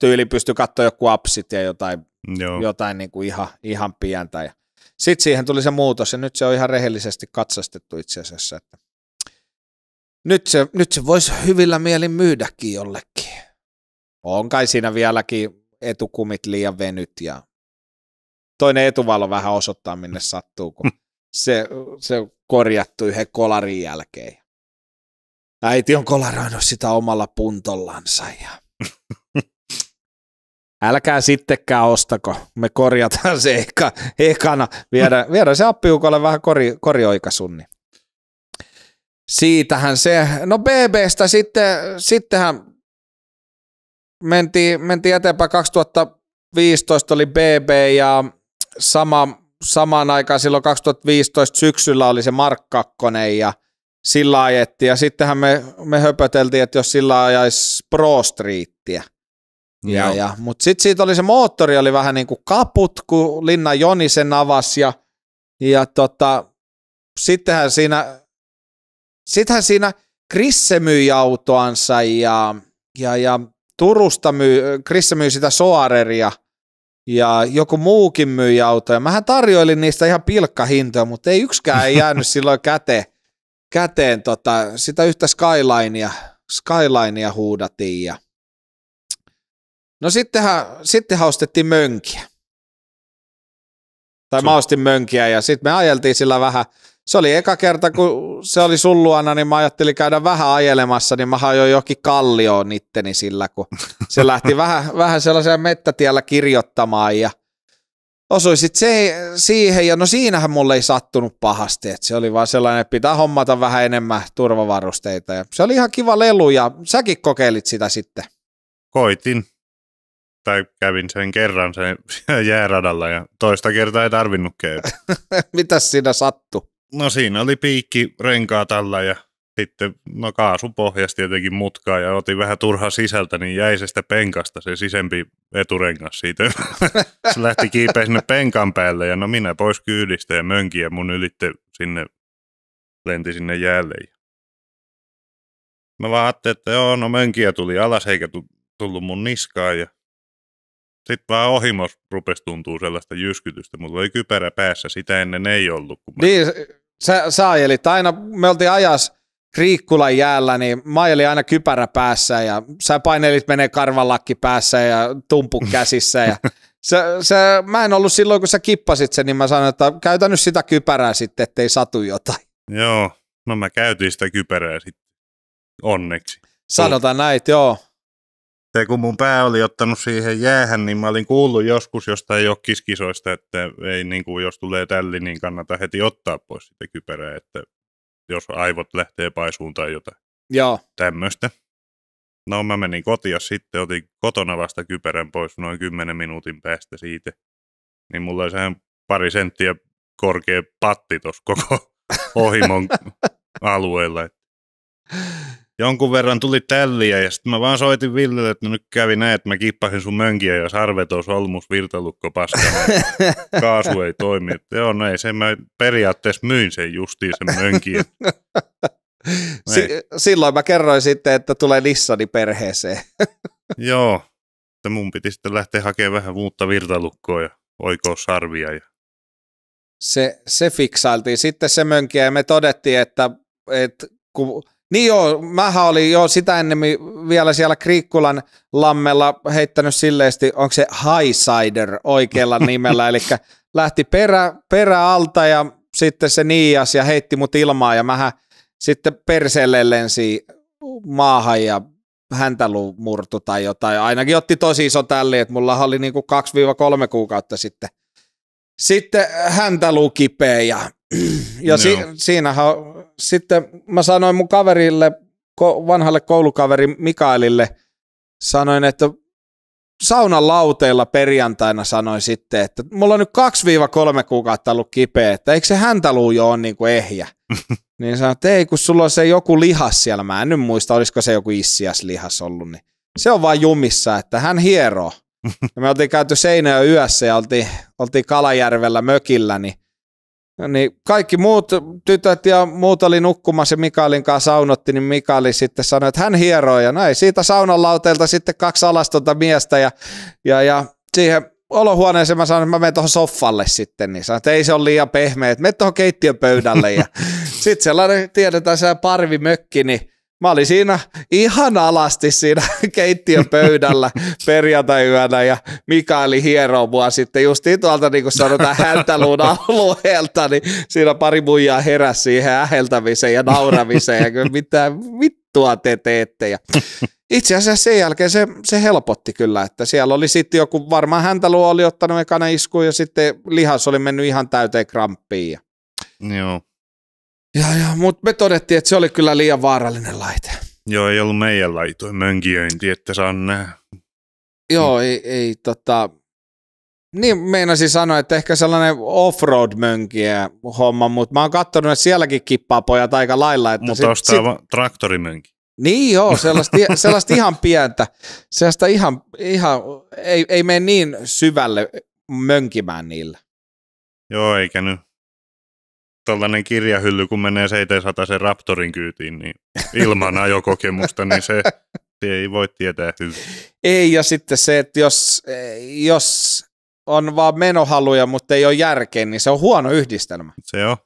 tyyli pystyi katsoa joku apsit ja jotain, Joo. jotain niin kuin ihan, ihan pientä. sitten siihen tuli se muutos ja nyt se on ihan rehellisesti katsastettu itse asiassa. Että nyt se, nyt se voisi hyvillä mielin myydäkin jollekin. On kai siinä vieläkin etukumit liian venyt ja toinen etuvalo vähän osoittaa minne sattuu, kun [LAUGHS] se, se korjattu yhden kolarin jälkeen. Äiti on kolaroinut sitä omalla puntollansa ja [LAUGHS] älkää sittenkään ostako, me korjataan se eka, ekana, viedään, viedä se appiukolle vähän kori, korioikasunni siitähän se, no BBstä sitten, sittenhän mentiin, mentiin eteenpäin 2015 oli BB ja sama, samaan aikaan silloin 2015 syksyllä oli se Mark Kakkonen ja sillä ajettiin ja sittenhän me, me höpöteltiin, että jos sillä ajaisi Pro Streettiä. Ja, ja, Mutta sitten siitä oli se moottori, oli vähän niin kuin kaput, kun Linna sen avasi ja, ja tota, sittenhän siinä sittenhän siinä Krisse myi autoansa ja, ja, ja Turusta myi, Krisse myi sitä Soareria ja joku muukin myi autoja. Mähän tarjoilin niistä ihan pilkkahintoja, mutta ei yksikään ei jäänyt silloin käteen, käteen tota, sitä yhtä Skylinea, Skylinea huudatiin. Ja. No sittenhän, sittenhän ostettiin mönkiä. Tai mä ostin mönkiä ja sitten me ajeltiin sillä vähän. Se oli eka kerta, kun se oli sulluana, niin mä ajattelin käydä vähän ajelemassa, niin mä hajoin johonkin kallioon itteni sillä, kun se [LAUGHS] lähti vähän, vähän sellaisella mettätiellä kirjoittamaan ja osui sit se, siihen, ja no siinähän mulle ei sattunut pahasti, että se oli vaan sellainen, että pitää hommata vähän enemmän turvavarusteita, ja se oli ihan kiva lelu, ja säkin kokeilit sitä sitten. Koitin tai kävin sen kerran sen [LAUGHS] jääradalla ja toista kertaa ei tarvinnut käydä. [LAUGHS] Mitäs siinä sattui? No siinä oli piikki renkaa tällä ja sitten no kaasu kaasupohjasta jotenkin mutkaa ja otin vähän turha sisältä, niin jäi se sitä penkasta se sisempi eturengas siitä. [LAUGHS] se lähti kiipeä sinne penkan päälle ja no minä pois kyydistä ja mönki ja mun ylitte sinne lenti sinne jäälle. Mä vaan ajattelin, että joo, no mönkiä tuli alas eikä tullut mun niskaan ja sitten vaan ohimos rupesi tuntuu sellaista jyskytystä, mutta oli kypärä päässä, sitä ennen ei ollut. Kun mä... Niin, sä, sä ajelit aina, me oltiin ajas Riikkulan jäällä, niin mä ajelin aina kypärä päässä ja sä painelit menee karvalakki päässä ja tumpu [LAUGHS] käsissä ja Sä, sä, mä en ollut silloin, kun sä kippasit sen, niin mä sanoin, että käytä nyt sitä kypärää sitten, ettei satu jotain. Joo, no mä käytin sitä kypärää sitten, onneksi. Sanotaan näin, joo se kun mun pää oli ottanut siihen jäähän, niin mä olin kuullut joskus jostain jokkiskisoista, että ei niin kuin, jos tulee tälli, niin kannata heti ottaa pois sitä kypärää, että jos aivot lähtee paisuun tai jotain. Joo. Tämmöistä. No mä menin kotia sitten, otin kotona vasta kypärän pois noin 10 minuutin päästä siitä. Niin mulla oli sehän pari senttiä korkea patti tuossa koko [LAUGHS] ohimon alueella jonkun verran tuli tälliä ja sitten mä vaan soitin Villelle, että no nyt kävi näin, että mä kippasin sun mönkiä ja sarvet on solmus virtalukko paskana. Niin [LAUGHS] kaasu ei toimi. Että joo, no ei se, mä periaatteessa myin sen justiin sen mönkiä. [LAUGHS] S- silloin mä kerroin sitten, että tulee Nissani perheeseen. [LAUGHS] joo, että mun piti sitten lähteä hakemaan vähän muutta virtalukkoa ja oikoa sarvia. Ja... Se, se fiksailtiin. Sitten se mönkiä ja me todettiin, että, että kun niin joo, mähän oli jo sitä ennen vielä siellä Kriikkulan lammella heittänyt silleesti, onko se Highsider oikealla [LAUGHS] nimellä, eli lähti perä, perä alta ja sitten se niias ja heitti mut ilmaa ja mähän sitten perseelle lensi maahan ja häntä murtu tai jotain. Ainakin otti tosi iso tälle, että mulla oli niinku 2-3 kuukautta sitten. Sitten häntä kipeä ja, [CLEARS THROAT] ja no. si, siinähän sitten mä sanoin mun kaverille, vanhalle koulukaveri Mikaelille, sanoin, että saunan lauteilla perjantaina sanoin sitten, että mulla on nyt 2-3 kuukautta ollut kipeä, että eikö se häntaluu jo ole niin kuin ehjä. [LAUGHS] niin sanoin, että ei, kun sulla on se joku lihas siellä, mä en nyt muista, olisiko se joku issiaslihas ollut, niin se on vaan jumissa, että hän hieroo. [LAUGHS] Ja me oltiin käyty seinä yössä ja oltiin, oltiin Kalajärvellä mökillä, niin niin kaikki muut tytöt ja muut oli nukkumassa ja Mikaelin kanssa saunotti, niin Mikaeli sitten sanoi, että hän hieroi ja näin. No siitä saunan lauteelta sitten kaksi alastonta miestä ja, ja, ja siihen olohuoneeseen mä sanoin, että mä menen tuohon soffalle sitten, niin sanoin, että ei se ole liian pehmeä, että mene tuohon keittiön pöydälle ja [LAUGHS] sitten sellainen, tiedetään se mökki niin Mä olin siinä ihan alasti siinä [LAUGHS] keittiöpöydällä perjantai-yönä ja Mikaeli hieroo mua sitten justiin tuolta niin kuin sanotaan häntäluun [LAUGHS] alueelta, niin siinä pari muijaa heräsi siihen äheltämiseen ja nauramiseen ja kyllä mitä vittua te teette. Ja itse asiassa sen jälkeen se, se helpotti kyllä, että siellä oli sitten joku, varmaan häntäluu oli ottanut ekana iskuun ja sitten lihas oli mennyt ihan täyteen kramppiin. Joo. Ja, ja, mutta me todettiin, että se oli kyllä liian vaarallinen laite. Joo, ei ollut meidän laitoi mönkiöinti, että saa nähdä. Joo, ei, ei tota... Niin meinasin sanoa, että ehkä sellainen offroad mönkiä homma, mutta mä oon katsonut, että sielläkin kippaa pojat aika lailla. Että mutta ostaa sit... traktorimönki. Niin joo, [LAUGHS] sellaista, sellaista ihan pientä, sellaista ihan, ihan ei, ei mene niin syvälle mönkimään niillä. Joo, eikä nyt tällainen kirjahylly, kun menee 700 sen Raptorin kyytiin niin ilman ajokokemusta, niin se, se ei voi tietää hyvin. Ei, ja sitten se, että jos, jos on vaan menohaluja, mutta ei ole järkeä, niin se on huono yhdistelmä. Se on.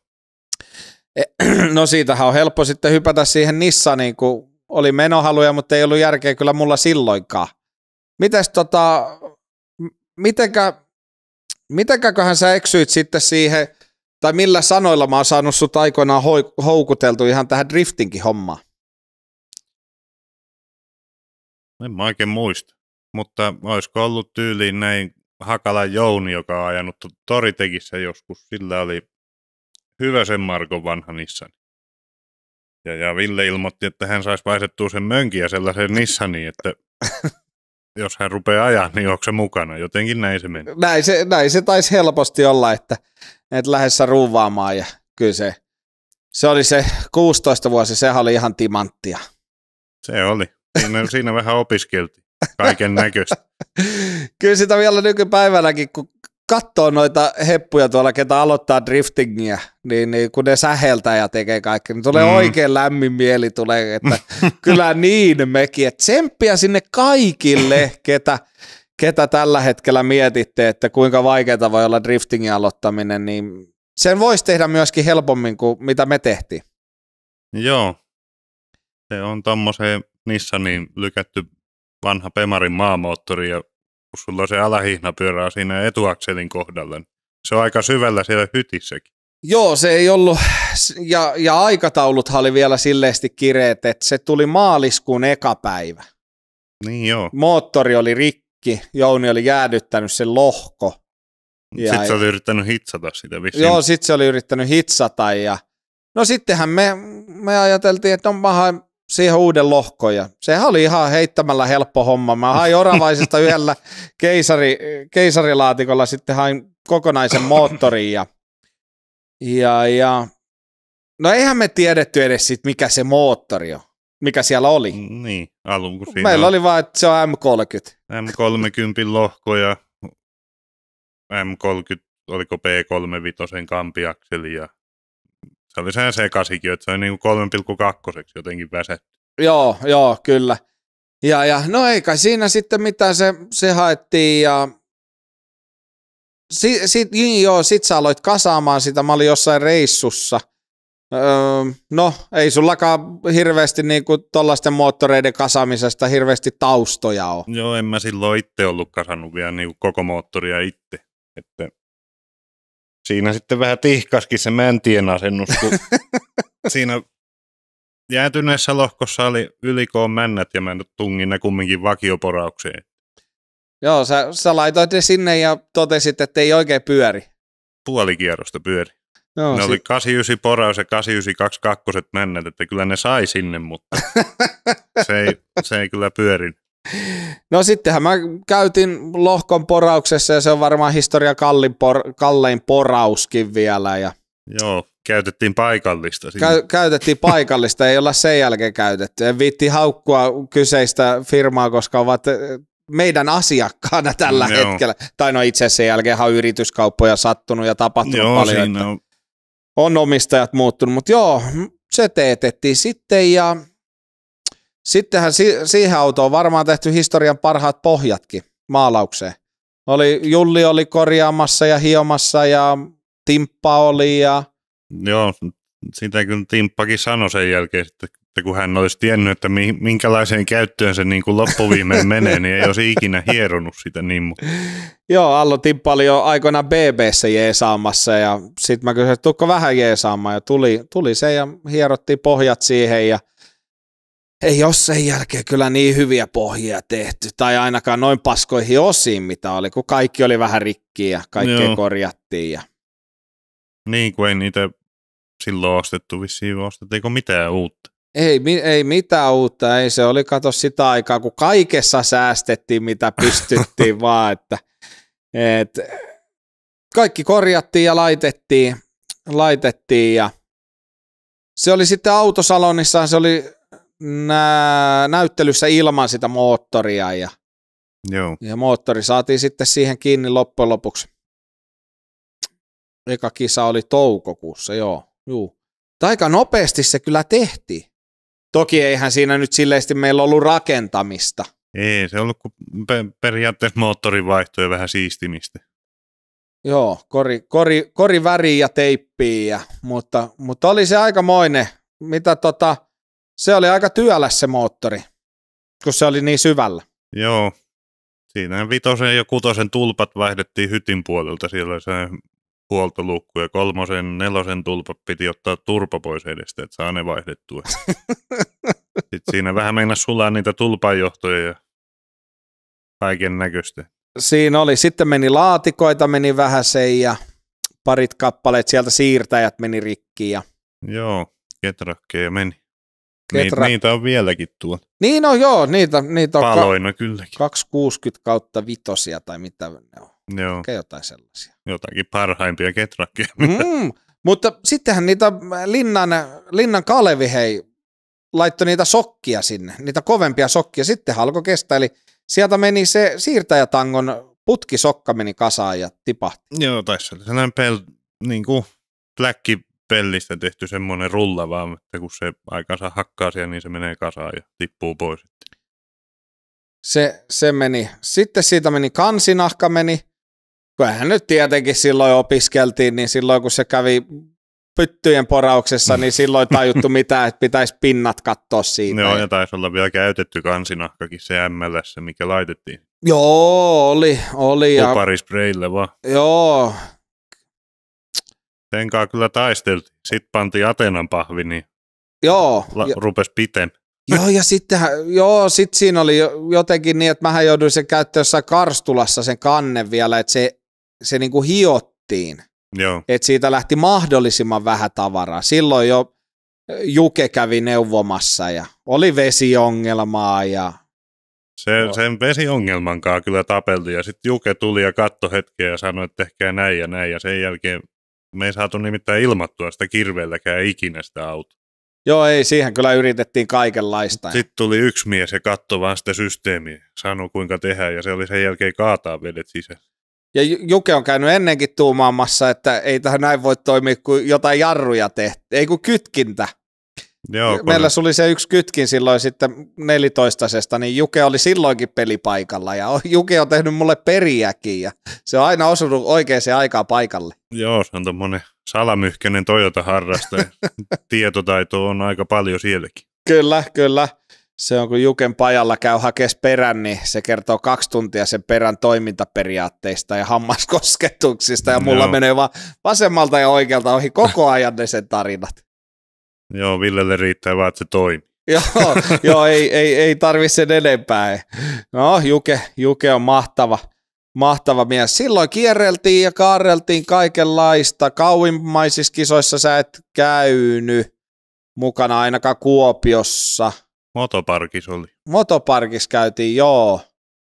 E, [CLEARS THROAT] no siitähän on helppo sitten hypätä siihen Nissaniin, kun oli menohaluja, mutta ei ollut järkeä kyllä mulla silloinkaan. Mites tota, mitenkä, mitenkäköhän sä eksyit sitten siihen tai millä sanoilla mä oon saanut sut aikoinaan houkuteltu ihan tähän driftinkin hommaan? En mä oikein muista, mutta olisiko ollut tyyliin näin Hakala Jouni, joka on ajanut Toritekissä joskus, sillä oli hyvä sen Markon vanha Nissan. Ja, ja Ville ilmoitti, että hän saisi vaihdettua sen mönkiä sellaisen Nissaniin, että [LAUGHS] jos hän rupeaa ajaa, niin onko se mukana. Jotenkin näin se meni. Näin se, näin se taisi helposti olla, että et lähdessä ruuvaamaan ja kyllä se, se oli se 16 vuosi, sehän oli ihan timanttia. Se oli. Siinä, siinä vähän opiskeltiin kaiken näköistä. [LAUGHS] kyllä sitä vielä nykypäivänäkin, kun katsoo noita heppuja tuolla, ketä aloittaa driftingiä, niin, niin kun ne säheltää ja tekee kaikki, niin tulee mm. oikein lämmin mieli, tulee, että kyllä niin mekin, että tsemppiä sinne kaikille, [LAUGHS] ketä ketä tällä hetkellä mietitte, että kuinka vaikeaa voi olla driftingin aloittaminen, niin sen voisi tehdä myöskin helpommin kuin mitä me tehtiin. Joo. Se on tommoseen Nissaniin lykätty vanha Pemarin maamoottori ja kun sulla on se alahihnapyörä on siinä etuakselin kohdalla, niin se on aika syvällä siellä hytissäkin. Joo, se ei ollut, ja, ja aikatauluthan oli vielä silleesti kireet, että se tuli maaliskuun eka päivä. Niin joo. Moottori oli rikki rikki. Jouni oli jäädyttänyt sen lohko. Ja sitten se oli yrittänyt hitsata sitä vissiin. Joo, sitten se oli yrittänyt hitsata ja no sittenhän me, me ajateltiin, että on no vähän siihen uuden lohkoon. ja sehän oli ihan heittämällä helppo homma. Mä hain oravaisesta [LAUGHS] yhdellä keisari, keisarilaatikolla sitten hain kokonaisen moottorin ja, ja, ja no eihän me tiedetty edes sit, mikä se moottori on mikä siellä oli. Mm, niin, alun kun siinä Meillä on. oli vaan, että se on M30. M30 lohko ja M30, oliko P35 kampiakseli ja se oli sehän sekasikin, että se oli niin 3,2 jotenkin väsetty. Joo, joo, kyllä. Ja, ja no eikä siinä sitten mitään se, se haettiin ja si, si, niin joo, sit sä aloit kasaamaan sitä, mä olin jossain reissussa – Öö, no, ei sullakaan hirveästi niinku tuollaisten moottoreiden kasamisesta hirveästi taustoja ole. Joo, en mä silloin itse ollut kasannut vielä niinku koko moottoria itse. Että siinä sitten vähän tihkaskin se mäntien asennus, kun [LAUGHS] siinä jäätyneessä lohkossa oli ylikoon männät ja mä nyt tungin ne kumminkin vakioporaukseen. Joo, sä, sä laitoit ne sinne ja totesit, että ei oikein pyöri. puolikierrosta pyöri. No, ne sit... oli 89 poraus ja 892 menneet, että kyllä ne sai sinne, mutta [LAUGHS] se, ei, se ei kyllä pyörin. No sittenhän mä käytin lohkon porauksessa ja se on varmaan historia kallin por, kallein porauskin vielä. Ja... Joo, käytettiin paikallista. Sinne. Käy, käytettiin paikallista, ei olla sen jälkeen käytetty. En viitti haukkua kyseistä firmaa, koska ovat eh, meidän asiakkaana tällä mm, Joo. hetkellä. Tai no itse asiassa sen jälkeen on yrityskauppoja sattunut ja tapahtunut Joo, paljon. Siinä että... on on omistajat muuttunut, mutta joo, se teetettiin sitten ja sittenhän si- siihen autoon varmaan tehty historian parhaat pohjatkin maalaukseen. Oli, Julli oli korjaamassa ja hiomassa ja Timppa oli ja... Joo, sitä kyllä Timppakin sanoi sen jälkeen, että että kun hän olisi tiennyt, että minkälaiseen käyttöön se niin kuin loppuviimein [LAUGHS] menee, niin ei olisi ikinä hieronut sitä niin. Mutta. Joo, aloitin paljon aikoinaan BBssä jeesaamassa ja sitten mä kysyin, että tuukko vähän jeesaamaan ja tuli, tuli se ja hierottiin pohjat siihen ja ei ole sen jälkeen kyllä niin hyviä pohjia tehty, tai ainakaan noin paskoihin osiin, mitä oli, kun kaikki oli vähän rikki ja kaikkea Joo. korjattiin. Ja... Niin, kuin ei niitä silloin ostettu vissiin, ostettiinko mitään uutta? Ei, ei mitään uutta, ei se oli kato sitä aikaa, kun kaikessa säästettiin mitä [LAUGHS] pystyttiin vaan, että et, kaikki korjattiin ja laitettiin, laitettiin ja se oli sitten autosalonissa, se oli nä- näyttelyssä ilman sitä moottoria ja, Joo. ja moottori saatiin sitten siihen kiinni loppujen lopuksi. Eka kisa oli toukokuussa, joo. Juu. Aika nopeasti se kyllä tehtiin. Toki eihän siinä nyt silleisesti meillä ollut rakentamista. Ei, se on ollut kuin periaatteessa moottorivaihto ja vähän siistimistä. Joo, kori, kori, kori väri ja teippiä, mutta, mutta oli se aikamoinen, mitä tota, se oli aika työläs se moottori, kun se oli niin syvällä. Joo, siinä vitosen ja kutosen tulpat vaihdettiin hytin puolelta, siellä oli se huoltoluukku ja kolmosen, nelosen tulpa piti ottaa turpa pois edestä, että saa ne vaihdettua. [LAUGHS] Sitten siinä vähän meinas sulaa niitä tulpanjohtoja ja kaiken näköistä. Siinä oli. Sitten meni laatikoita, meni vähän se ja parit kappaleet sieltä siirtäjät meni rikki. Ja... Joo, ketrakkeja meni. Ketra... Niitä, niitä on vieläkin tuolla. Niin on, no, joo, niitä, niitä on. Paloina ka- kylläkin. 260 kautta vitosia tai mitä ne on. Joo. Ehkä jotain sellaisia. Jotakin parhaimpia ketrakkeja. Mm, mutta sittenhän niitä Linnan, Linnan Kalevi hei, laittoi niitä sokkia sinne, niitä kovempia sokkia. Sitten halko kestää, eli sieltä meni se siirtäjätangon putkisokka meni kasaan ja tipahti. Joo, tai se oli sellainen pel, niin kuin pläkki pellistä tehty semmoinen rulla vaan, että kun se aikansa hakkaa siellä, niin se menee kasaan ja tippuu pois. Se, se meni. Sitten siitä meni kansinahka meni, kyllähän nyt tietenkin silloin opiskeltiin, niin silloin kun se kävi pyttyjen porauksessa, niin silloin tajuttu [LAUGHS] mitä, että pitäisi pinnat katsoa siitä. Joo, ja taisi olla vielä käytetty kansinahkakin se MLS, mikä laitettiin. Joo, oli, oli. Ja... spreille vaan. Joo. Sen kanssa kyllä taisteltiin. Sitten pantiin Atenan pahvi, niin joo, la- ja... rupesi piten. Joo, ja sitten joo, sit siinä oli jotenkin niin, että mähän jouduin sen käyttöön jossain Karstulassa sen kannen vielä, että se se niin kuin hiottiin. Joo. Että siitä lähti mahdollisimman vähän tavaraa. Silloin jo Juke kävi neuvomassa ja oli vesiongelmaa ja se, no. Sen vesiongelman kanssa kyllä tapeltiin ja sitten Juke tuli ja katto hetkeä ja sanoi, että tehkää näin ja näin ja sen jälkeen me ei saatu nimittäin ilmattua sitä kirveelläkään ikinä sitä autoa. Joo, ei, siihen kyllä yritettiin kaikenlaista. Sitten tuli yksi mies ja katsoi vaan sitä systeemiä, sanoi kuinka tehdään ja se oli sen jälkeen kaataa vedet sisään. Ja Juke on käynyt ennenkin tuumaamassa, että ei tähän näin voi toimia, kuin jotain jarruja tehty, ei kuin kytkintä. Joo, kun... Meillä suli se yksi kytkin silloin sitten 14 niin Juke oli silloinkin pelipaikalla ja Juke on tehnyt mulle periäkin ja se on aina osunut oikeaan aikaan paikalle. Joo, se on tuommoinen salamyhkäinen Toyota-harrastaja. [LAUGHS] Tietotaito on aika paljon sielläkin. Kyllä, kyllä. Se on, kun Juken pajalla käy hakees perän, niin se kertoo kaksi tuntia sen perän toimintaperiaatteista ja hammaskosketuksista, ja mulla Joo. menee vaan vasemmalta ja oikealta ohi koko [LAUGHS] ajan ne sen tarinat. Joo, Villelle riittää vaan, että se toimii. [LAUGHS] joo, joo ei, ei, ei tarvi sen enempää. No, Juke, Juke on mahtava, mahtava mies. Silloin kierreltiin ja kaarreltiin kaikenlaista. Kauimmaisissa kisoissa sä et käynyt mukana ainakaan Kuopiossa – Motoparkis oli. Motoparkis käytiin, joo.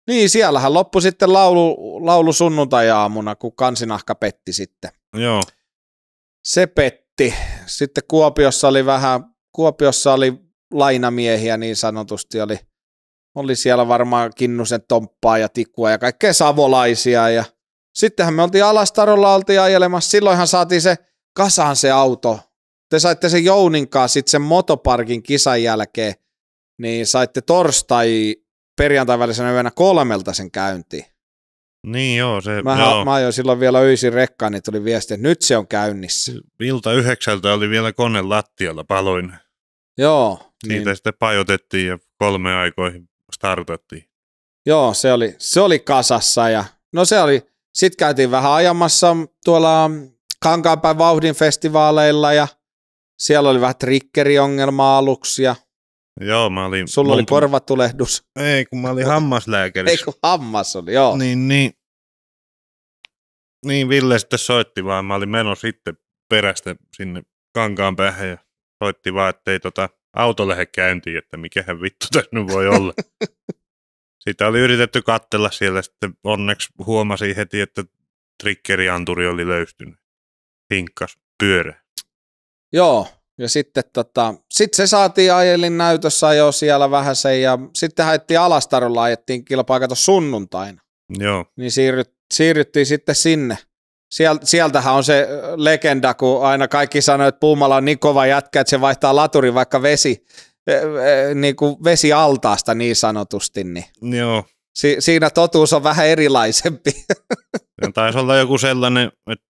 Niin, siellähän loppui sitten laulu, laulu sunnuntai-aamuna, kun kansinahka petti sitten. Joo. Se petti. Sitten Kuopiossa oli vähän, Kuopiossa oli lainamiehiä niin sanotusti, oli, oli siellä varmaan Kinnusen tomppaa ja tikkua ja kaikkea savolaisia ja sittenhän me oltiin Alastarolla oltiin ajelemassa, silloinhan saatiin se kasaan se auto. Te saitte sen Jouninkaan sitten sen motoparkin kisan jälkeen niin saitte torstai perjantai välisenä yönä kolmelta sen käynti. Niin joo, se... Mä, joo. mä ajoin silloin vielä öisin rekkaan, niin tuli viesti, että nyt se on käynnissä. Ilta yhdeksältä oli vielä kone lattialla, paloin. Joo. Siitä niin. sitten pajotettiin ja kolme aikoihin startattiin. Joo, se oli, se oli kasassa ja no se oli, sit käytiin vähän ajamassa tuolla Kankaanpäin vauhdin festivaaleilla ja siellä oli vähän trikkeriongelma aluksi ja Joo, mä olin... Sulla oli korvatulehdus. Ei, kun mä olin hammaslääkärissä. Ei, kun hammas oli, joo. Niin, niin. Niin, Ville sitten soitti vaan. Mä olin menossa sitten perästä sinne kankaan päähän ja soitti vaan, ei tota auto lähde käyntiin, että mikähän vittu tässä nyt voi olla. [LAUGHS] Sitä oli yritetty kattella siellä, sitten onneksi huomasi heti, että trikkerianturi oli löystynyt. Hinkkas pyörä. Joo, ja sitten tota, sit se saatiin ajelin näytössä jo siellä vähän sen ja sitten haettiin Alastarolla, ajettiin kilpaa sunnuntaina. Joo. Niin siirryt, siirryttiin sitten sinne. Siel, sieltähän on se legenda, kun aina kaikki sanoo, että Puumala on niin kova jätkä, että se vaihtaa laturi vaikka vesi, niin kuin vesi altaasta niin sanotusti. Niin. Joo. Si- siinä totuus on vähän erilaisempi. Taisi olla joku sellainen, että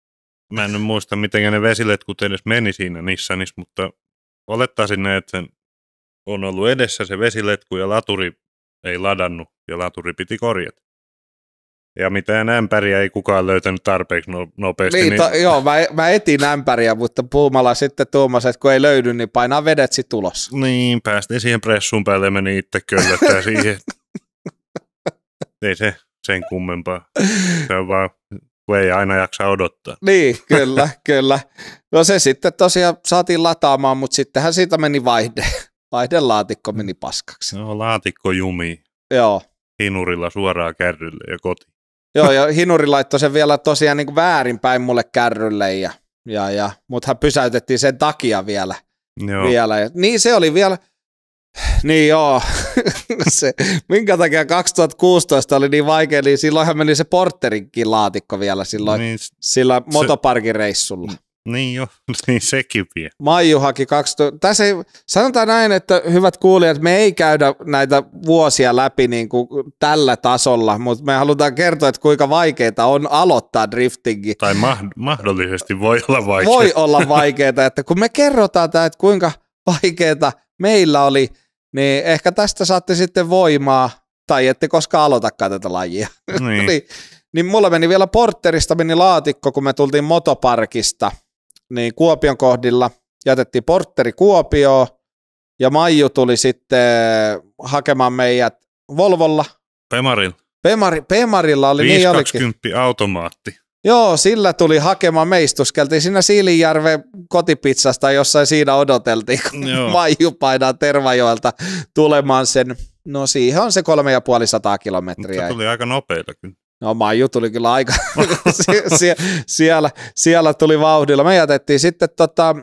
Mä en muista, miten ne kuten edes meni siinä Nissanissa, mutta olettaisin, että sen on ollut edessä se vesiletku ja laturi ei ladannut ja laturi piti korjata. Ja mitään ämpäriä ei kukaan löytänyt tarpeeksi no-, nopeasti. Niin, to, niin... joo, mä, mä etin ämpäriä, mutta puumalla sitten tuomas, että kun ei löydy, niin painaa vedet sitten ulos. Niin, päästiin siihen pressun päälle ja meni itse köllöttää [LAUGHS] siihen. ei se sen kummempaa. Se on vaan kun ei aina jaksa odottaa. Niin, kyllä, [LAUGHS] kyllä. No se sitten tosiaan saatiin lataamaan, mutta sittenhän siitä meni vaihde. [LAUGHS] Vaihdelaatikko meni paskaksi. No laatikko jumi. Joo. Hinurilla suoraan kärrylle ja koti. Joo, ja Hinuri laittoi sen vielä tosiaan niin väärinpäin mulle kärrylle, ja, ja, ja, mutta hän pysäytettiin sen takia vielä. Joo. vielä. niin se oli vielä, niin joo, [LAUGHS] se, minkä takia 2016 oli niin vaikea, niin silloinhan meni se porterinkin laatikko vielä silloin, niin, sillä se, motoparkin reissulla. Niin joo, [LAUGHS] niin sekin vielä. Maiju haki 2000, tässä ei, sanotaan näin, että hyvät kuulijat, me ei käydä näitä vuosia läpi niin kuin tällä tasolla, mutta me halutaan kertoa, että kuinka vaikeita on aloittaa driftingi. Tai ma- mahdollisesti voi olla vaikeaa. Voi olla vaikeaa, että kun me kerrotaan tämä, että kuinka vaikeaa meillä oli – niin ehkä tästä saatte sitten voimaa, tai ette koskaan aloitakaan tätä lajia. [LAUGHS] Niin. niin, niin mulla meni vielä Porterista meni laatikko, kun me tultiin motoparkista, niin Kuopion kohdilla jätettiin Porteri Kuopioon, ja Maiju tuli sitten hakemaan meidät Volvolla. Pemarin. Pemari, Pemarilla oli 520 niin olikin. automaatti. Joo, sillä tuli hakemaan meistuskelti siinä Siilinjärven kotipizzasta, jossain siinä odoteltiin, kun Joo. Maiju painaa Tervajoelta tulemaan sen, no siihen on se kolme ja puoli sataa kilometriä. Mutta tuli aika nopeita kyllä. No Maiju tuli kyllä aika, [LAUGHS] sie, sie, siellä, siellä tuli vauhdilla. Me jätettiin sitten tota,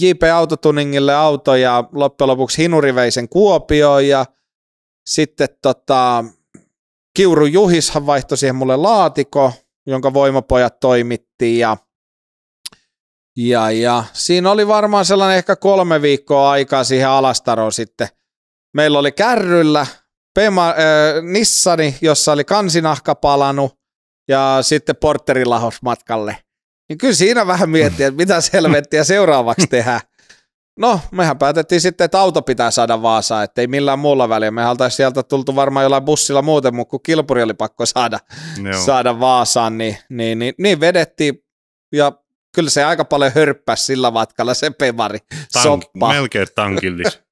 JP Autotuningille auto ja loppujen lopuksi Hinuriveisen Kuopioon ja sitten tota, Kiuru Juhishan vaihtoi siihen mulle laatiko, jonka voimapojat toimitti ja, ja, ja siinä oli varmaan sellainen ehkä kolme viikkoa aikaa siihen alastaroon sitten. Meillä oli kärryllä Pema, äh, Nissani, jossa oli kansinahka palanut ja sitten porterilahos matkalle. Niin kyllä siinä vähän miettii, että mitä selvettiä [LAUGHS] seuraavaksi tehdään. No, mehän päätettiin sitten, että auto pitää saada Vaasaan, ettei millään muulla väliä. Me oltaisiin sieltä tultu varmaan jollain bussilla muuten, mutta kun kilpuri oli pakko saada, Joo. saada Vaasaan, niin, niin, niin, niin vedettiin ja kyllä se aika paljon hörppäsi sillä matkalla se pevari. Tank, melkein tankillis. [LAUGHS]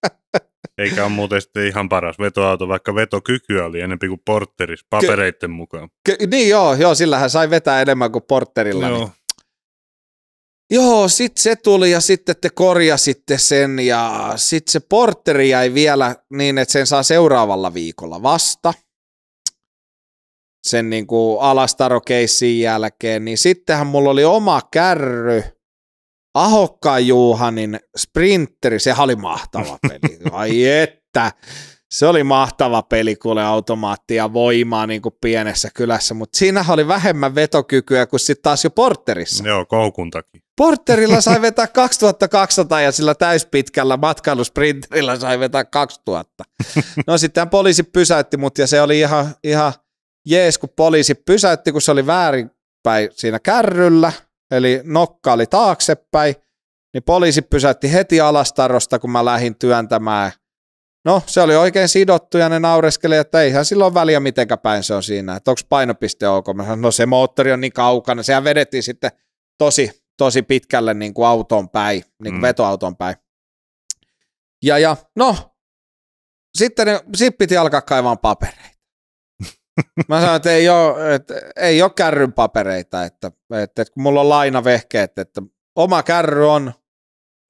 Eikä ole muuten sitten ihan paras vetoauto, vaikka vetokykyä oli enempi kuin porteris papereiden Ky- mukaan. Ky- niin joo, joo, sillä hän sai vetää enemmän kuin porterilla. Joo. Niin Joo, sit se tuli ja sitten te korjasitte sen ja sit se porteri jäi vielä niin, että sen saa seuraavalla viikolla vasta sen niin kuin alastarokeissin jälkeen, niin sittenhän mulla oli oma kärry, Ahokka Juhanin sprinteri, se oli mahtava peli. [LAUGHS] Ai että, se oli mahtava peli, kuule automaattia voimaa niin kuin pienessä kylässä, mutta siinä oli vähemmän vetokykyä kuin sitten taas jo porterissa. Joo, koukun takia. Porterilla sai vetää 2200 ja sillä täyspitkällä matkailusprinterillä sai vetää 2000. No sitten poliisi pysäytti mut ja se oli ihan, ihan jees, kun poliisi pysäytti, kun se oli väärinpäin siinä kärryllä, eli nokka oli taaksepäin, niin poliisi pysäytti heti alastarosta, kun mä lähdin työntämään. No, se oli oikein sidottu ja ne naureskeli, että eihän silloin väliä mitenkä päin se on siinä, että onko painopiste ok. Mä sanoin, no se moottori on niin kaukana, sehän vedettiin sitten tosi tosi pitkälle niin kuin auton päin, niin kuin mm. vetoauton päin. Ja, ja no, sitten ne, sit piti alkaa kaivaa papereita. [LAUGHS] Mä sanoin, että ei ole, että ei ole kärryn papereita, että, että, että kun mulla on vehkeet, että oma kärry on,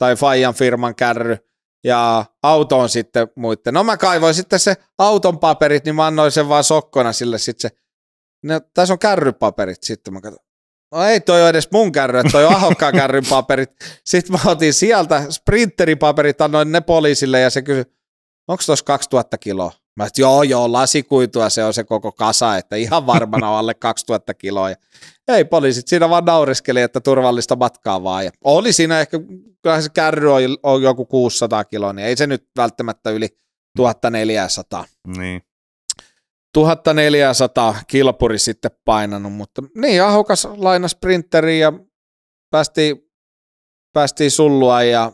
tai Fajan firman kärry, ja auto on sitten muiden. No mä kaivoin sitten se auton paperit, niin mä annoin sen vaan sokkona sille sitten se, no, tässä on kärrypaperit sitten, mä katsoin, No ei toi ole edes mun kärry, että toi on Ahokkaan kärryn paperit. Sitten mä otin sieltä sprinteripaperit, annoin ne poliisille ja se kysyi, onko tuossa 2000 kiloa? Mä että joo, joo, lasikuitua se on se koko kasa, että ihan varmana on alle 2000 kiloa. Ja ei poliisit siinä vaan nauriskeli, että turvallista matkaa vaan. Ja oli siinä ehkä, kyllähän se kärry on joku 600 kiloa, niin ei se nyt välttämättä yli 1400. Niin. 1400 kilpuri sitten painanut, mutta niin ahokas lainas sprinteri ja päästiin, päästiin sullua ja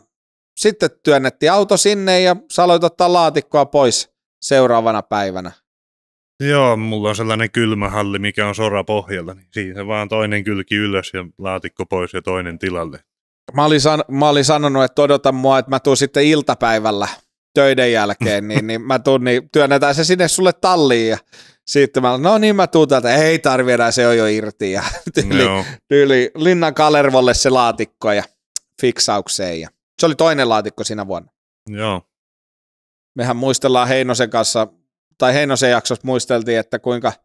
sitten työnnettiin auto sinne ja saloit ottaa laatikkoa pois seuraavana päivänä. Joo, mulla on sellainen halli, mikä on sora pohjalla, niin siinä vaan toinen kylki ylös ja laatikko pois ja toinen tilalle. Mä olin, san- mä olin sanonut, että odota mua, että mä tuun sitten iltapäivällä – töiden jälkeen, niin, niin mä tuun, niin työnnetään se sinne sulle talliin ja sitten mä, no niin mä tuun täältä, ei tarvi enää, se on jo irti ja [LAUGHS] tyyli, no. tyyli Linnan Kalervolle se laatikko ja fiksaukseen ja se oli toinen laatikko siinä vuonna. Joo. Mehän muistellaan Heinosen kanssa, tai Heinosen jaksossa muisteltiin, että kuinka –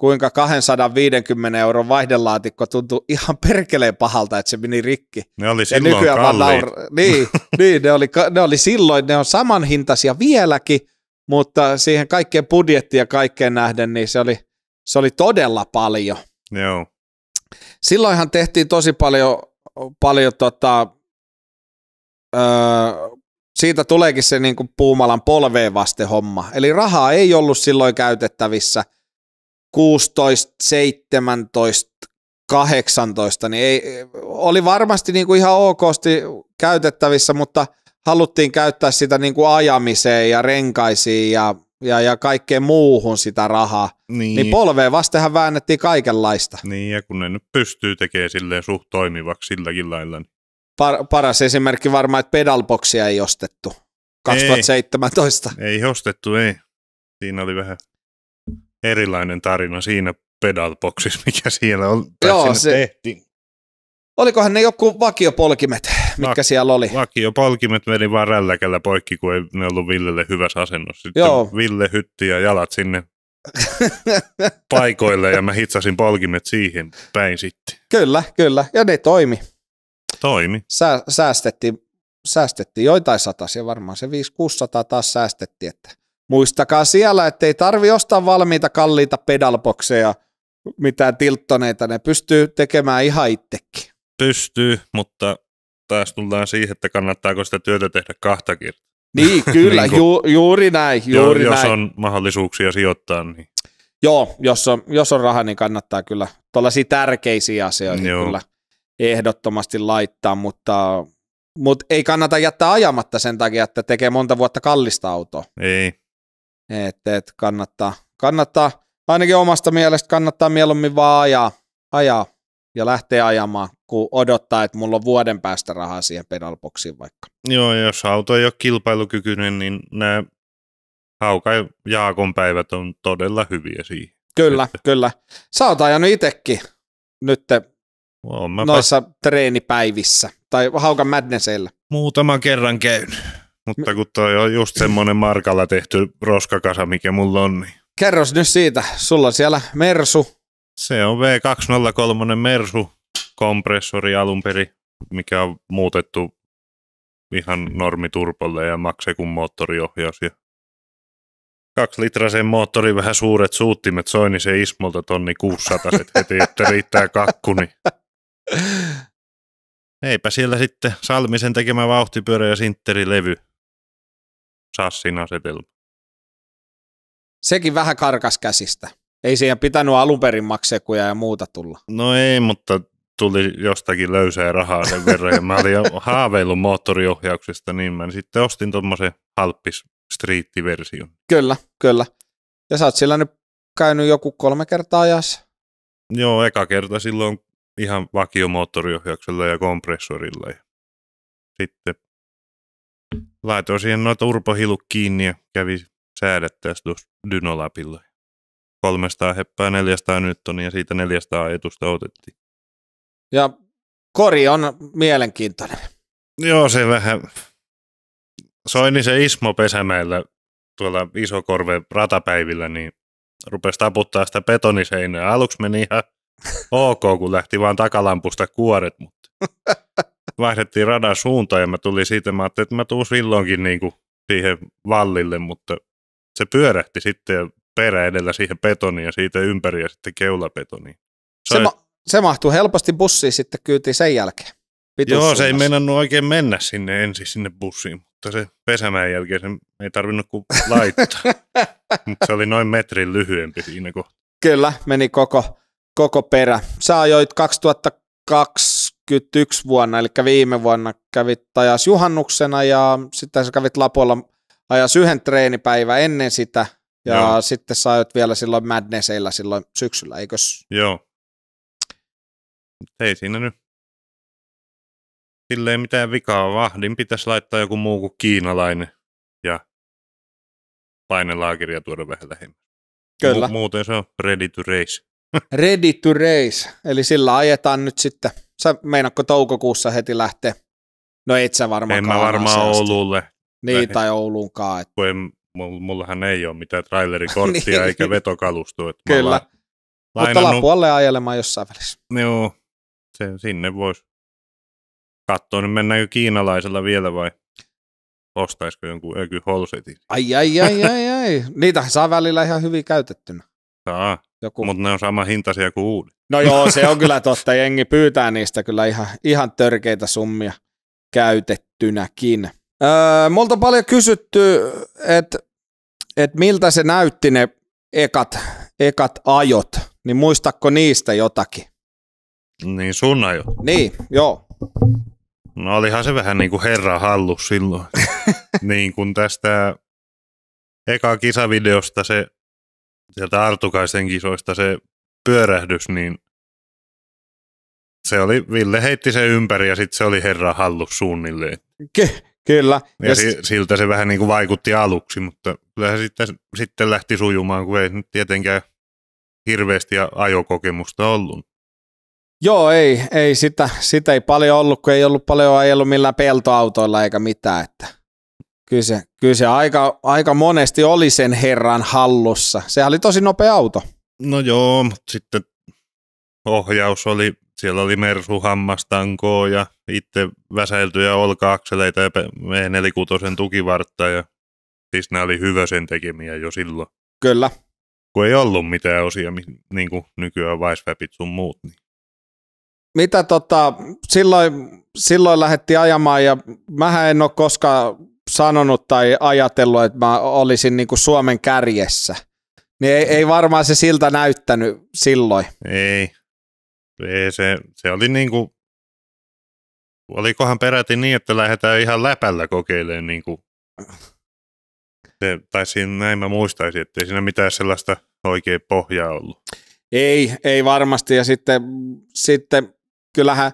kuinka 250 euron vaihdelaatikko tuntui ihan perkeleen pahalta, että se meni rikki. Ne oli silloin ja kalliit. Naur... Niin, [LAUGHS] niin ne, oli, ne oli silloin, ne on saman hintaisia vieläkin, mutta siihen kaikkeen budjettiin ja kaikkeen nähden, niin se oli, se oli todella paljon. Joo. Silloinhan tehtiin tosi paljon, paljon tota, öö, siitä tuleekin se niin kuin Puumalan polveen vaste homma. Eli rahaa ei ollut silloin käytettävissä – 16, 17, 18, niin ei, oli varmasti niin kuin ihan okosti käytettävissä, mutta haluttiin käyttää sitä niin kuin ajamiseen ja renkaisiin ja, ja, ja kaikkeen muuhun sitä rahaa. Niin. niin polveen vastenhan väännettiin kaikenlaista. Niin, ja kun ne nyt pystyy tekemään silleen suht toimivaksi silläkin lailla. Niin. Par, paras esimerkki varmaan, että pedalboksia ei ostettu 2017. Ei, ei ostettu, ei. Siinä oli vähän erilainen tarina siinä pedalboksissa, [LAUGHS] mikä siellä on. Joo, se, tehtiin. Olikohan ne joku vakiopolkimet, mitkä Va- siellä oli? Vakiopolkimet meni vaan rälläkällä poikki, kun ei ne ollut Villelle hyvässä asennossa. Sitten Joo. Ville hytti ja jalat sinne [LAUGHS] paikoille ja mä hitsasin polkimet siihen päin sitten. Kyllä, kyllä. Ja ne toimi. Toimi. Sä- säästettiin, säästettiin joitain satasia, varmaan se 5-600 taas säästettiin, että Muistakaa siellä, ettei tarvi ostaa valmiita kalliita pedalbokseja, mitään tilttoneita, ne pystyy tekemään ihan itsekin. Pystyy, mutta taas tullaan siihen, että kannattaako sitä työtä tehdä kahtakin. Niin, [LAUGHS] kyllä, niin kuin, ju, juuri näin. Juuri jos näin. on mahdollisuuksia sijoittaa, niin... Joo, jos on, jos on raha, niin kannattaa kyllä tuollaisia tärkeisiä asioita Joo. kyllä ehdottomasti laittaa, mutta, mutta ei kannata jättää ajamatta sen takia, että tekee monta vuotta kallista autoa. Ei, että et kannattaa, kannattaa, ainakin omasta mielestä kannattaa mieluummin vaan ajaa, ajaa ja lähteä ajamaan, kun odottaa, että mulla on vuoden päästä rahaa siihen pedalboksiin vaikka. Joo, jos auto ei ole kilpailukykyinen, niin nämä Hauka ja Jaakon päivät on todella hyviä siihen. Kyllä, että... kyllä. Sä oot ajanut itsekin nyt noissa treenipäivissä, tai Haukan Madnessillä. Muutama kerran käyn. Mutta kun toi on just semmoinen markalla tehty roskakasa, mikä mulla on. Niin. Kerros nyt siitä. Sulla on siellä Mersu. Se on V203 Mersu kompressori alun perin, mikä on muutettu ihan normiturpolle ja maksekun moottoriohjaus. Ja litraisen moottori vähän suuret suuttimet soi, niin se Ismolta tonni 600 heti, että riittää kakku. Niin. [LAUGHS] Eipä siellä sitten Salmisen tekemä vauhtipyörä ja sintterilevy. Sassin asetelma. Sekin vähän karkas käsistä. Ei siihen pitänyt alun perin maksekuja ja muuta tulla. No ei, mutta tuli jostakin löysää rahaa sen verran ja mä olin jo [LAUGHS] haaveillut moottoriohjauksesta, niin mä sitten ostin tuommoisen halppis versio Kyllä, kyllä. Ja sä oot sillä nyt käynyt joku kolme kertaa ajassa. Joo, eka kerta silloin ihan vakiomoottoriohjauksella ja kompressorilla. Ja sitten laitoin siihen noita urpohilut kiinni ja kävi säädettäessä tuossa dynolapilla. 300 heppää, 400 on ja siitä 400 etusta otettiin. Ja kori on mielenkiintoinen. Joo, se vähän. Soini niin se Ismo Pesämäellä tuolla Isokorve ratapäivillä, niin rupesi taputtaa sitä betoniseinää. Aluksi meni ihan ok, kun lähti vaan takalampusta kuoret, mutta [LAUGHS] vaihdettiin radan suuntaan ja mä tulin siitä, mä ajattelin, että mä tuun silloinkin niin kuin siihen vallille, mutta se pyörähti sitten ja perä edellä siihen betoniin ja siitä ympäri ja sitten keulapetoniin. Se, se, ma- se mahtuu helposti bussiin sitten kyytiin sen jälkeen. Joo, se ei meinannut oikein mennä sinne ensin sinne bussiin, mutta se pesämään jälkeen sen ei tarvinnut kuin laittaa. [LAUGHS] mutta se oli noin metrin lyhyempi siinä kohtaa. Kyllä, meni koko, koko perä. Sä ajoit 2002 2021 vuonna, eli viime vuonna kävit ajas juhannuksena ja sitten sä kävit Lapolla ajas yhden treenipäivä ennen sitä ja Joo. sitten sä ajat vielä silloin Madnesseillä silloin syksyllä, eikös? Joo. Ei siinä nyt silleen mitään vikaa. Vahdin pitäisi laittaa joku muu kuin kiinalainen ja ja tuoda vähän lähemmin. Kyllä. Mu- muuten se on ready to race. [LAUGHS] ready to race, eli sillä ajetaan nyt sitten Sä meinakko toukokuussa heti lähteä? No et sä varmaan. En mä varmaan Oululle. Niin, lähden. tai Ouluunkaan. Että... En, mullahan ei ole mitään trailerikorttia [LAUGHS] niin. eikä vetokalustoa. Että Kyllä. Mutta lainannut... Mutta lapualle ajelemaan jossain välissä. Joo, se, sinne voisi katsoa, nyt mennäänkö kiinalaisella vielä vai ostaisiko jonkun öky holsetin. Ai, ai, ai, ai, ai. [LAUGHS] Niitä saa välillä ihan hyvin käytettynä. Saa, mutta ne on sama hintaisia kuin uudet. No joo, se on kyllä totta. Jengi pyytää niistä kyllä ihan, ihan törkeitä summia käytettynäkin. Öö, multa on paljon kysytty, että et miltä se näytti ne ekat, ekat ajot, niin muistatko niistä jotakin? Niin sun ajot. Niin, joo. No olihan se vähän niin kuin herra hallu silloin. [LAUGHS] niin kuin tästä eka kisavideosta se, sieltä Artukaisen kisoista se pyörähdys, niin se oli, Ville heitti se ympäri ja sitten se oli herra hallu suunnilleen. Ke- kyllä. Ja, ja s- siltä se vähän niin kuin vaikutti aluksi, mutta kyllähän sitten, sitten lähti sujumaan, kun ei nyt tietenkään hirveästi ajokokemusta ollut. Joo, ei, ei sitä, sitä ei paljon ollut, kun ei ollut paljon ajellut millään peltoautoilla eikä mitään. Että kyllä se, kyllä se aika, aika monesti oli sen herran hallussa. Se oli tosi nopea auto. No joo, mutta sitten ohjaus oli, siellä oli Mersu hammastankoa ja itse väsäiltyjä olka-akseleita ja V46 e tukivartta ja siis nämä oli hyvösen tekemiä jo silloin. Kyllä. Kun ei ollut mitään osia, niin kuin nykyään Vaisväpit sun muut. Niin. Mitä tota, silloin, silloin lähti ajamaan ja mä en ole koskaan sanonut tai ajatellut, että mä olisin niin kuin Suomen kärjessä – niin ei, ei varmaan se siltä näyttänyt silloin. Ei. ei se, se oli niin kuin, olikohan peräti niin, että lähdetään ihan läpällä kokeilemaan niin kuin se, tai siinä, näin mä muistaisin, että ei siinä mitään sellaista oikea pohjaa ollut. Ei, ei varmasti. Ja sitten, sitten kyllähän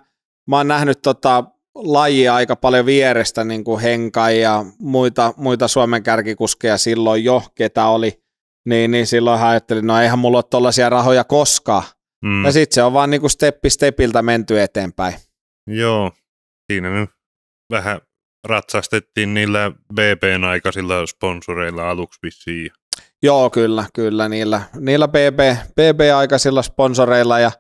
mä oon nähnyt tota lajia aika paljon vierestä, niin kuin Henka ja muita, muita Suomen kärkikuskeja silloin jo, ketä oli niin, niin silloin ajattelin, no eihän mulla ole tollaisia rahoja koskaan. Mm. Ja sitten se on vaan niinku steppi stepiltä menty eteenpäin. Joo, siinä nyt vähän ratsastettiin niillä BBn aikaisilla sponsoreilla aluksi vissiin. Joo, kyllä, kyllä, niillä, niillä BB, BB-aikaisilla sponsoreilla ja,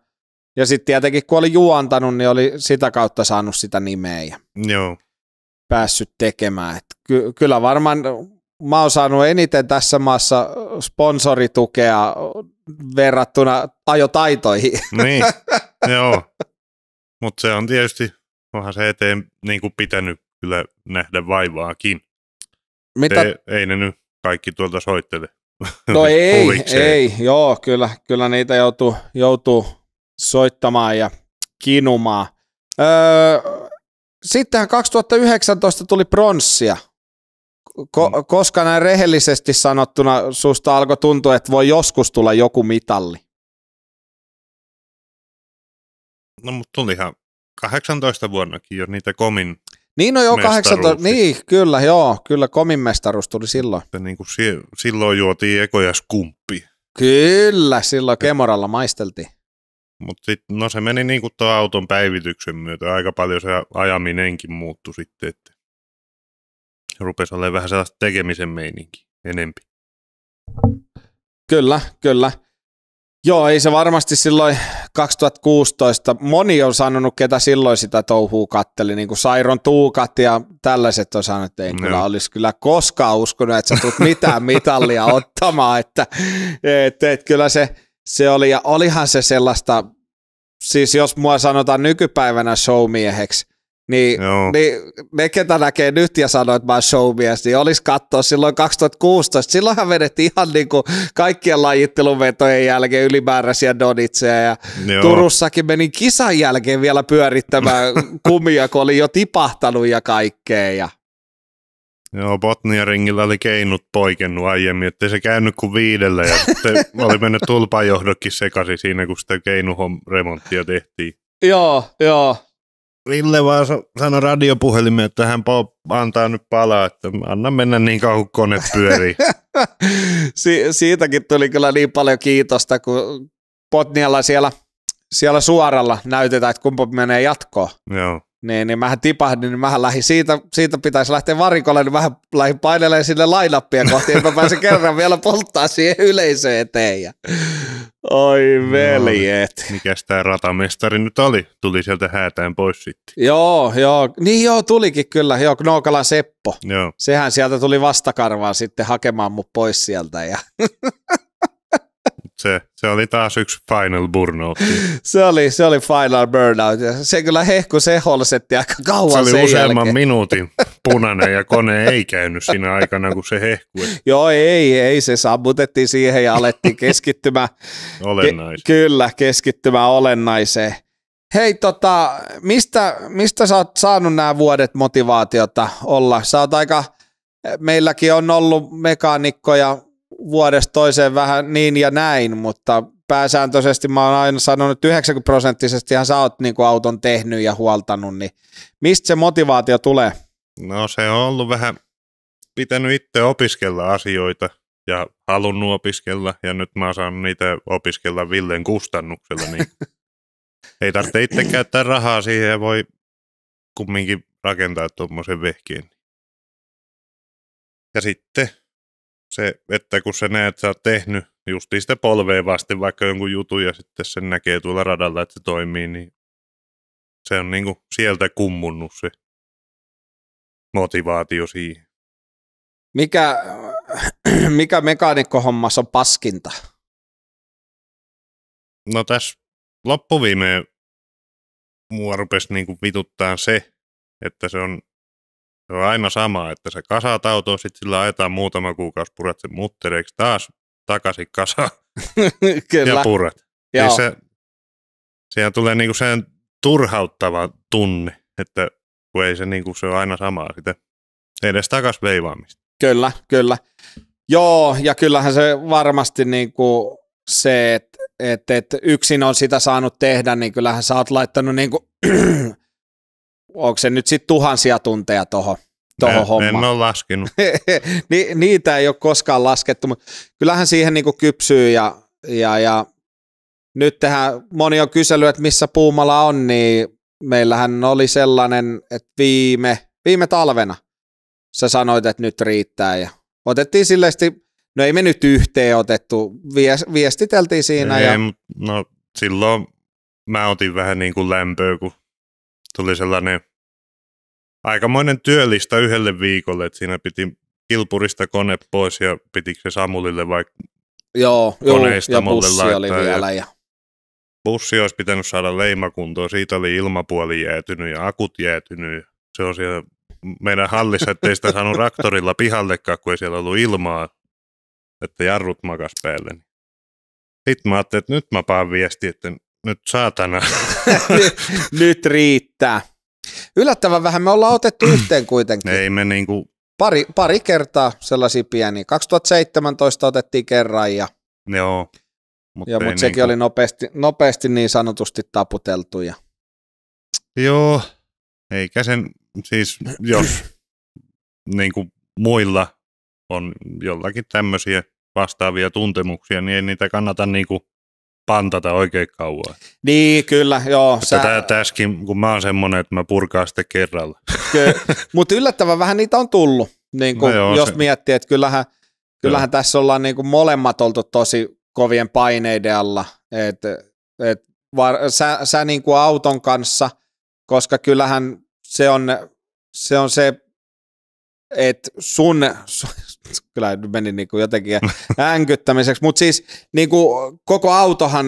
ja sitten tietenkin kun oli juontanut, niin oli sitä kautta saanut sitä nimeä ja Joo. päässyt tekemään. Et ky, kyllä varmaan mä oon saanut eniten tässä maassa sponsoritukea verrattuna ajotaitoihin. Niin, [LAUGHS] joo. Mutta se on tietysti, onhan se eteen niin kuin pitänyt kyllä nähdä vaivaakin. Mitä? Ei, ei ne nyt kaikki tuolta soittele. No [LAUGHS] ei, ei, joo, kyllä, kyllä niitä joutuu, joutuu soittamaan ja kinumaan. Öö, sittenhän 2019 tuli pronssia Ko- mm. koska näin rehellisesti sanottuna susta alkoi tuntua, että voi joskus tulla joku mitalli? No mutta tulihan 18 vuonnakin jo niitä komin Niin no joo, 18, niin kyllä joo, kyllä komin mestaruus tuli silloin. Ja niin kuin sie, silloin juotiin ekoja skumppi. Kyllä, silloin Kemoralla maisteltiin. Mutta sitten, no se meni niin kuin auton päivityksen myötä, aika paljon se ajaminenkin muuttui sitten, rupesi olemaan vähän sellaista tekemisen meininki enempi. Kyllä, kyllä. Joo, ei se varmasti silloin 2016, moni on sanonut, ketä silloin sitä touhuu katteli, niin kuin Sairon Tuukat ja tällaiset on sanonut, että ei no. kyllä olisi kyllä koskaan uskonut, että sä tulet mitään [LAUGHS] mitallia ottamaan, että et, et, kyllä se, se oli, ja olihan se sellaista, siis jos mua sanotaan nykypäivänä showmieheksi, niin, niin me ketä näkee nyt ja sanoo, että mä oon showmies, niin olisi katsoa silloin 2016. Silloinhan vedettiin ihan niin kuin kaikkien vetojen jälkeen ylimääräisiä donitseja. Ja Joo. Turussakin menin kisan jälkeen vielä pyörittämään [LAUGHS] kumia, kun oli jo tipahtanut ja kaikkea. Ja... Joo, Botnia-ringillä oli keinut poikennut aiemmin, ettei se käynyt kuin viidellä ja sitten [LAUGHS] oli mennyt tulpajohdokin sekaisin siinä, kun sitä keinuhon remonttia tehtiin. Joo, joo, Ville vaan sanoi radiopuhelimeen, että hän antaa nyt palaa, että anna mennä niin kauan kuin kone pyörii. [LAUGHS] si- siitäkin tuli kyllä niin paljon kiitosta, kun Potnialla siellä, siellä suoralla näytetään, että kumpa menee jatkoon. Joo niin, niin mähän tipahdin, niin mähän lähdin siitä, siitä pitäisi lähteä varikolle, niin mähän lähdin painelemaan sinne lainappia kohti, että mä pääsin kerran [LAUGHS] vielä polttaa siihen yleisöön eteen. Ja... Oi niin. veljet. No, mikäs tämä ratamestari nyt oli? Tuli sieltä häätään pois sitten. Joo, joo. Niin joo, tulikin kyllä. Joo, Knookalan Seppo. Joo. Sehän sieltä tuli vastakarvaan sitten hakemaan mut pois sieltä. Ja [LAUGHS] se, se oli taas yksi Final Burnout. [LAUGHS] se, oli, se oli Final Burnout. Se kyllä hehku se holsetti aika kauan Se oli sen useamman jälkeen. minuutin [LAUGHS] punainen ja kone ei käynyt siinä aikana, kun se hehkui. Joo, ei, ei. Se sammutettiin siihen ja alettiin [LAUGHS] keskittymään. olennaiseen. Ke- kyllä, keskittymään olennaiseen. Hei, tota, mistä, mistä sä oot saanut nämä vuodet motivaatiota olla? Sä oot aika, meilläkin on ollut mekaanikkoja vuodesta toiseen vähän niin ja näin, mutta pääsääntöisesti mä oon aina sanonut, että 90 prosenttisesti sä oot niin kuin auton tehnyt ja huoltanut, niin mistä se motivaatio tulee? No se on ollut vähän pitänyt itse opiskella asioita ja halunnut opiskella ja nyt mä saanut niitä opiskella Villen kustannuksella, niin [LAUGHS] ei tarvitse itse käyttää rahaa siihen ja voi kumminkin rakentaa tuommoisen vehkeen. Ja sitten se, että kun sä näet, että sä oot tehnyt justiin sitä polvea vasten vaikka jonkun jutun ja sitten sen näkee tuolla radalla, että se toimii, niin se on niinku sieltä kummunnut se motivaatio siihen. Mikä, [CLEARS THROAT] mikä mekaanikkohommassa on paskinta? No tässä loppuviimeen mua rupesi niinku vituttaa se, että se on se on aina sama, että se kasaat autoon, sitten sillä ajetaan muutama kuukausi, purat sen muttereiksi taas takaisin kasa [LAUGHS] ja purat. Niin Joo. se, siihen tulee niinku sen turhauttava tunne, että kun ei se, niinku, se on aina samaa sitä edes takaisin veivaamista. Kyllä, kyllä. Joo, ja kyllähän se varmasti niinku se, että et, et yksin on sitä saanut tehdä, niin kyllähän sä oot laittanut niinku [CLEARS THROAT] onko se nyt sitten tuhansia tunteja tuohon toho hommaan. En ole laskenut. [LAUGHS] Ni, niitä ei ole koskaan laskettu, mutta kyllähän siihen niinku kypsyy ja, ja, ja nyt tehdään, moni on kysellyt, että missä Puumala on, niin meillähän oli sellainen, että viime, viime talvena sä sanoit, että nyt riittää ja otettiin silleesti, no ei me nyt yhteen otettu, viestiteltiin siinä. Ei, ja... no silloin mä otin vähän niin kuin lämpöä, kun tuli sellainen aikamoinen työlista yhdelle viikolle, että siinä piti kilpurista kone pois ja pitikö se Samulille vai Joo, koneista koneista ja bussi laittaa, oli vielä. Ja... ja... Bussi olisi pitänyt saada leimakuntoon, siitä oli ilmapuoli jäätynyt ja akut jäätynyt. Se on siellä meidän hallissa, ettei sitä saanut raktorilla pihallekaan, kun ei siellä ollut ilmaa, että jarrut makas päälle. Sitten mä ajattelin, että nyt mä paan viesti, että nyt saatana. [LAUGHS] nyt riittää. Yllättävän vähän me ollaan otettu [CLEARS THROAT] yhteen kuitenkin. Ei me niinku... Pari, pari kertaa sellaisia pieniä. 2017 otettiin kerran ja... Joo. Mutta ja, mutta sekin niinku... oli nopeasti, nopeasti niin sanotusti taputeltu. Ja... Joo, eikä sen siis, jos [CLEARS THROAT] niin kuin muilla on jollakin tämmöisiä vastaavia tuntemuksia, niin ei niitä kannata niin kuin pantata oikein kauan. Niin, kyllä, joo. Sä... Tätä täskin, kun mä oon semmonen, että mä purkaan sitten kerralla. [LAUGHS] Mutta yllättävän vähän niitä on tullut, niin kun, no joo, jos se... miettii, että kyllähän, kyllähän tässä ollaan niin kuin molemmat oltu tosi kovien paineiden alla. Et, et var, sä, sä niin kuin auton kanssa, koska kyllähän se on se, on se että sun, kyllä meni niin kuin jotenkin äänkyttämiseksi, mutta siis niin kuin koko autohan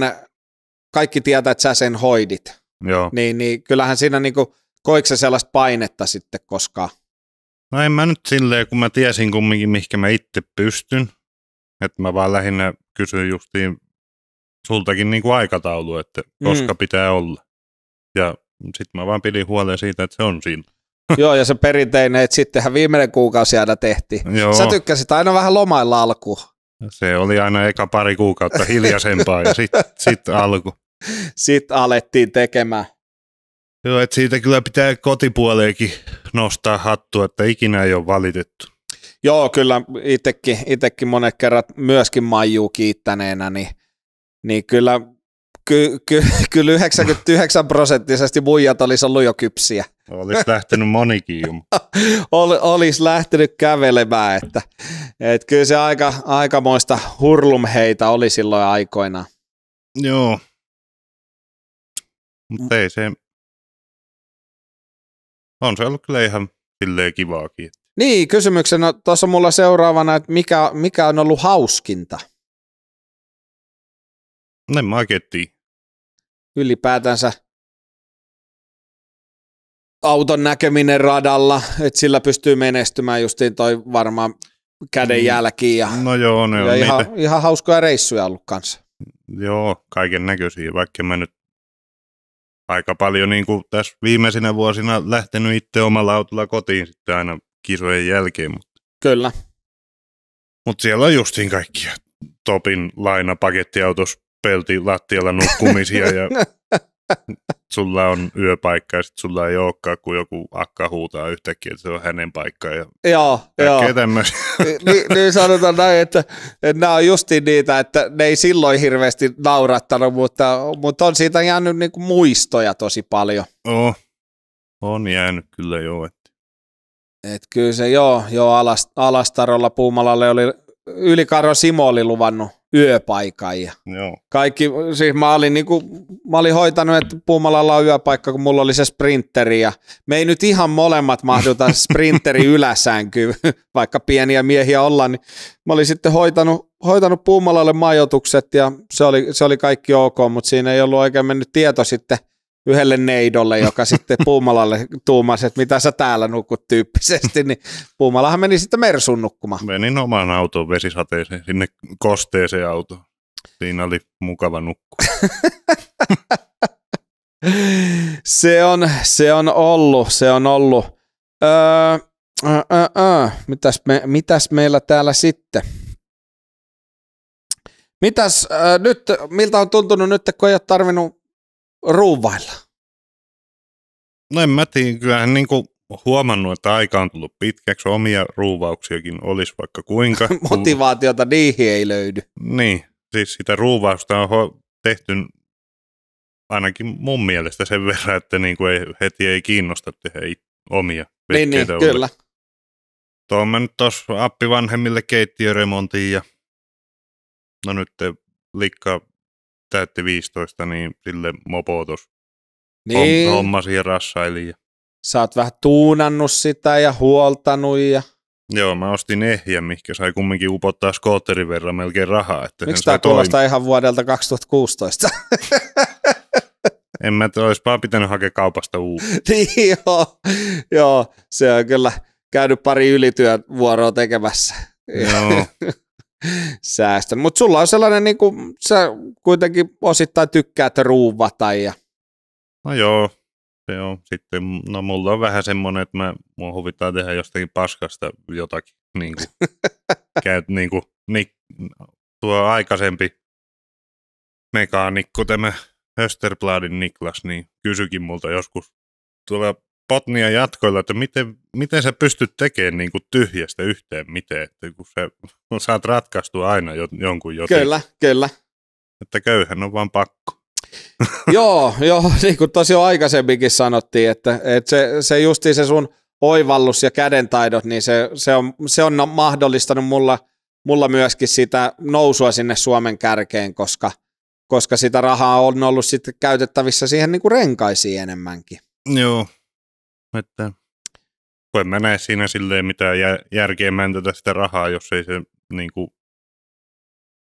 kaikki tietää, että sä sen hoidit. Joo. Niin, niin kyllähän siinä niin kuin, koikse sellaista painetta sitten koskaan? No en mä nyt silleen, kun mä tiesin kumminkin, mihinkä mä itse pystyn. Että mä vaan lähinnä kysyin justiin sultakin niin kuin aikataulu, että koska mm. pitää olla. Ja sitten mä vaan pidin huolen siitä, että se on siinä. Joo, ja se perinteinen, että sittenhän viimeinen kuukausi aina tehtiin. Joo. Sä tykkäsit aina vähän lomailla alku. Se oli aina eka pari kuukautta hiljaisempaa ja sitten sit alku. Sitten alettiin tekemään. Joo, että siitä kyllä pitää kotipuoleekin nostaa hattua, että ikinä ei ole valitettu. Joo, kyllä itsekin, itsekin monet kerrat myöskin Maiju kiittäneenä, niin, niin kyllä Ky- ky- kyllä 99 prosenttisesti muijat olisi ollut jo kypsiä. Olisi lähtenyt monikin [LAUGHS] Ol, olisi lähtenyt kävelemään, että, että kyllä se aika, aikamoista hurlumheitä oli silloin aikoinaan. Joo. Mutta ei se, on se ollut kyllä ihan silleen kivaakin. Niin, kysymyksen no, tuossa mulla seuraavana, että mikä, mikä on ollut hauskinta? En mä oikein ylipäätänsä auton näkeminen radalla, että sillä pystyy menestymään justiin toi varmaan mm. jälki. Ja, no joo, ne ja on ihan, niitä. ihan hauskoja reissuja ollut kanssa. Joo, kaiken näköisiä, vaikka mä nyt aika paljon niin kuin tässä viimeisinä vuosina lähtenyt itse omalla autolla kotiin sitten aina kisojen jälkeen. Mutta. Kyllä. Mutta siellä on justiin kaikkia Topin lainapakettiautossa pelti lattialla nukkumisia ja [LAUGHS] sulla on yöpaikka ja sitten sulla ei olekaan, kun joku akka huutaa yhtäkkiä, että se on hänen paikka. Ja joo, joo. Ni, niin sanotaan näin, että, että nämä on justiin niitä, että ne ei silloin hirveästi naurattanut, mutta, mutta on siitä jäänyt niin kuin muistoja tosi paljon. Oh, on jäänyt kyllä joo. Että. Et kyllä se joo, joo Alast, Alastarolla Puumalalle oli Ylikarro Simo oli luvannut yöpaikan. Ja Joo. Kaikki, siis mä olin, niin kuin, mä olin hoitanut, että Puumalalla on yöpaikka, kun mulla oli se sprinteri. Ja me ei nyt ihan molemmat mahduta [LAUGHS] sprinteri yläsänkyyn, vaikka pieniä miehiä ollaan. Niin mä olin sitten hoitanut, hoitanut Puumalalle majoitukset ja se oli, se oli kaikki ok, mutta siinä ei ollut oikein mennyt tieto sitten – yhdelle neidolle, joka [LAUGHS] sitten Puumalalle tuumasi, että mitä sä täällä nukut tyyppisesti, niin Puumalahan meni sitten Mersun nukkumaan. Menin oman auton vesisateeseen, sinne kosteeseen autoon. Siinä oli mukava nukkua. [LAUGHS] se, on, se on ollut, se on ollut. Öö, öö, öö. öö. Mitäs, me, mitäs meillä täällä sitten? Mitäs äh, nyt, miltä on tuntunut nyt, kun ei ole tarvinnut ruuvailla? No en mä tiedä, kyllähän niin kuin huomannut, että aika on tullut pitkäksi, omia ruuvauksiakin olisi vaikka kuinka. [LAUGHS] Motivaatiota niihin ei löydy. Niin, siis sitä ruuvausta on tehty ainakin mun mielestä sen verran, että niin kuin ei, heti ei kiinnosta tehdä omia niin, niin, kyllä. Tuon mä nyt tuossa appi vanhemmille keittiöremontiin ja no nyt likka täytti 15, niin sille mopotus niin. hommasi ja rassaili. Sä oot vähän tuunannut sitä ja huoltanut ja... Joo, mä ostin ehjä, mikä sai kumminkin upottaa skootterin verran melkein rahaa. Että Miksi tää kuulostaa ihan vuodelta 2016? [LAUGHS] en mä, että olisi vaan pitänyt hakea kaupasta uutta. [LAUGHS] niin joo, joo, se on kyllä käynyt pari ylityövuoroa tekemässä. Joo. [LAUGHS] Säästä, Mutta sulla on sellainen, niin kuin, sä kuitenkin osittain tykkäät ruuvata. Ja... No joo, se on sitten, no mulla on vähän semmoinen, että mä, mua huvittaa tehdä jostakin paskasta jotakin, niin kuin, [LAUGHS] käyt niin kuin, niin, tuo aikaisempi mekaanikko, tämä Österbladin Niklas, niin kysykin multa joskus tuolla Botnia jatkoilla, että miten, miten sä pystyt tekemään niin kuin tyhjästä yhteen miten, että kun sä [LAUGHS] saat ratkaistua aina jonkun jotain. Kyllä, kyllä. Että köyhän on vaan pakko. [LAUGHS] joo, joo, [LAUGHS] niin kuin tosiaan aikaisemminkin sanottiin, että, että se, se justi se sun oivallus ja kädentaidot, niin se, se, on, se on mahdollistanut mulla, mulla myöskin sitä nousua sinne Suomen kärkeen, koska, koska sitä rahaa on ollut sitten käytettävissä siihen niin kuin renkaisiin enemmänkin. Joo, että kun en mä näe siinä silleen mitään järkeä mäntätä sitä rahaa, jos ei se niin kuin...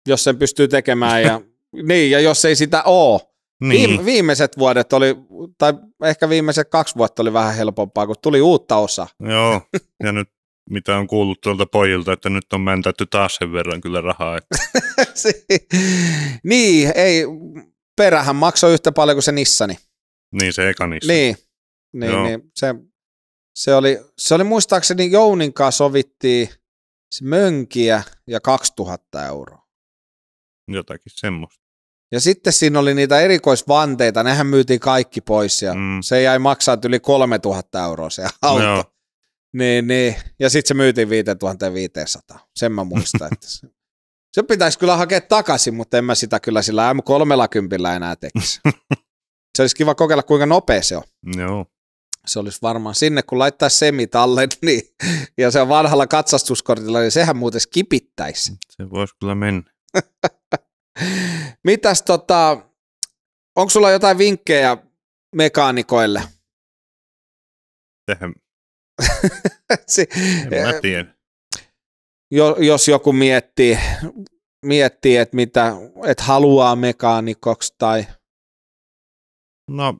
Jos sen pystyy tekemään ja... [LAUGHS] niin, ja jos ei sitä ole. Niin. Viime, viimeiset vuodet oli, tai ehkä viimeiset kaksi vuotta oli vähän helpompaa, kun tuli uutta osa. Joo, [LAUGHS] ja nyt mitä on kuullut tuolta pojilta, että nyt on mäntätty taas sen verran kyllä rahaa. Että... [LAUGHS] niin, ei, perähän maksoi yhtä paljon kuin se Nissani. Niin, se eka Nissani. Niin, niin, niin se, se, oli, se oli muistaakseni Jounin kanssa sovittiin se mönkiä ja 2000 euroa. Jotakin semmoista. Ja sitten siinä oli niitä erikoisvanteita, nehän myytiin kaikki pois ja mm. se jäi maksaa yli 3000 euroa se auto. Joo. Niin, niin. Ja sitten se myytiin 5500, sen mä muistan. että se, [LAUGHS] se pitäisi kyllä hakea takaisin, mutta en mä sitä kyllä sillä M30 enää tekisi. [LAUGHS] se olisi kiva kokeilla, kuinka nopea se on. Joo se olisi varmaan sinne, kun laittaa semitalle, [LAUGHS] niin, ja se on vanhalla katsastuskortilla, niin sehän muuten kipittäisi. Se voisi kyllä mennä. [LAUGHS] Mitäs tota, onko sulla jotain vinkkejä mekaanikoille? Tehän. [LAUGHS] si- en mä tiedä. Jo, jos joku miettii, miettii että mitä, että haluaa mekaanikoksi tai... No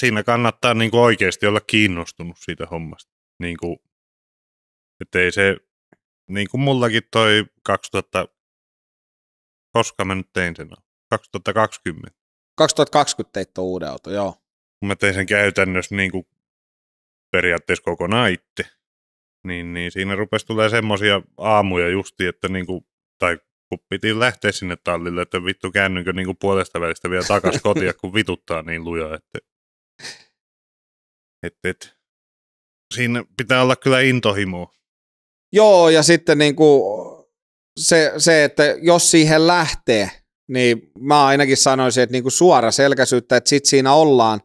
siinä kannattaa niin kuin oikeasti olla kiinnostunut siitä hommasta. Niin kuin, että ei se, niin kuin mullakin toi 2000, koska mä nyt tein sen, 2020. 2020 teit tuon uuden auto, joo. Kun mä tein sen käytännössä niin kuin periaatteessa kokonaan itse, niin, niin siinä rupesi tulee semmoisia aamuja justi, että niin kuin, tai kun piti lähteä sinne tallille, että vittu käännynkö niin kuin puolesta välistä vielä takaisin kotiin, kun vituttaa niin lujaa, että et, et, siinä pitää olla kyllä intohimo. Joo, ja sitten niin kuin se, se, että jos siihen lähtee, niin mä ainakin sanoisin, että niin kuin suora selkäisyyttä, että sit siinä ollaan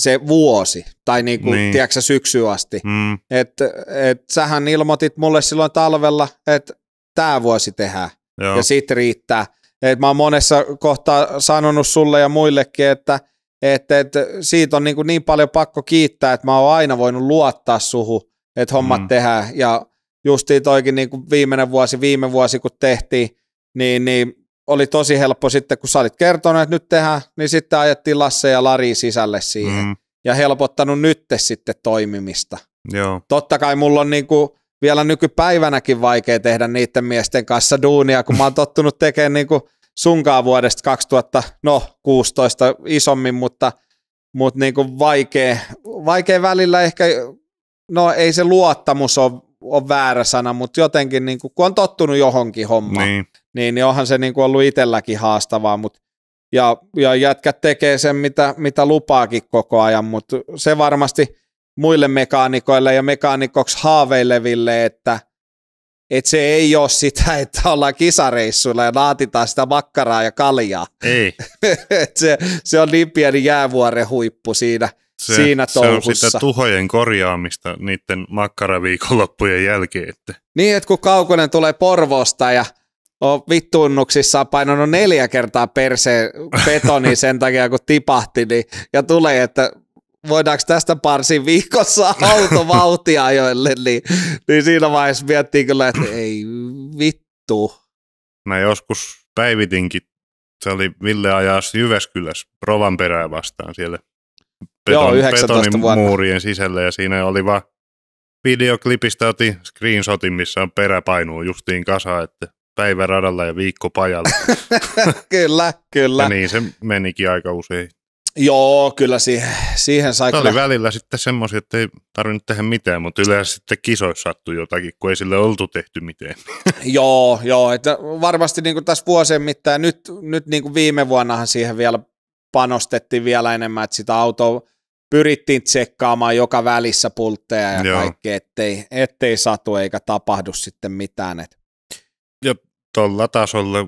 se vuosi, tai niin kuin, niin. tiedätkö, syksy asti. Mm. Että et, sähän ilmoitit mulle silloin talvella, että tämä vuosi tehdään, Joo. ja sit riittää. Et mä oon monessa kohtaa sanonut sulle ja muillekin, että että, että siitä on niin, kuin niin paljon pakko kiittää, että mä oon aina voinut luottaa suhu, että hommat mm. tehdään. Ja justiin toikin niin kuin viimeinen vuosi, viime vuosi kun tehtiin, niin, niin oli tosi helppo sitten, kun sä olit kertonut, että nyt tehdään, niin sitten ajettiin Lasse ja Lari sisälle siihen. Mm. Ja helpottanut nyt sitten toimimista. Joo. Totta kai mulla on niin kuin vielä nykypäivänäkin vaikea tehdä niiden miesten kanssa duunia, kun mä oon tottunut tekemään niin kuin – sunkaan vuodesta 2016 no, isommin, mutta, mutta niin kuin vaikea, vaikea välillä ehkä, no ei se luottamus ole, ole väärä sana, mutta jotenkin niin kuin, kun on tottunut johonkin hommaan, niin, niin, niin onhan se niin kuin ollut itselläkin haastavaa, mutta ja, ja jätkät tekee sen, mitä, mitä lupaakin koko ajan, mutta se varmasti muille mekaanikoille ja mekaanikoksi haaveileville, että – että se ei ole sitä, [LAUGHS] että ollaan kisareissuilla ja naatitaan sitä makkaraa ja kaljaa. Ei. [LAUGHS] et se, se on niin pieni jäävuoren huippu siinä, se, siinä touhussa. Se on sitä tuhojen korjaamista niiden makkaraviikonloppujen jälkeen. Että. Niin, että kun Kaukonen tulee Porvosta ja on vittuunnuksissaan painanut neljä kertaa perseen betoni sen takia, kun tipahti, niin, ja tulee, että voidaanko tästä parsin viikossa autovauhtiajoille, niin, niin siinä vaiheessa miettii kyllä, että ei vittu. Mä joskus päivitinkin, se oli Ville ajas Jyväskylässä Rovan perää vastaan siellä beton, Joo, 19 muurien sisällä ja siinä oli vaan videoklipistä otin screenshotin, missä on peräpainuu justiin kasa, että päiväradalla ja viikko pajalla. [LAUGHS] kyllä, kyllä. Ja niin se menikin aika usein. Joo, kyllä siihen, siihen sai Tämä kyllä. oli välillä sitten semmoisia, että ei tarvinnut tehdä mitään, mutta yleensä sitten kisoissa sattui jotakin, kun ei sille oltu tehty mitään. [LAUGHS] joo, joo. Että varmasti niin kuin tässä vuosien mittaan, nyt, nyt niin kuin viime vuonnahan siihen vielä panostettiin vielä enemmän, että sitä autoa pyrittiin tsekkaamaan joka välissä pultteja ja joo. kaikkea, ettei, ettei satu eikä tapahdu sitten mitään. Et. Ja tuolla tasolla,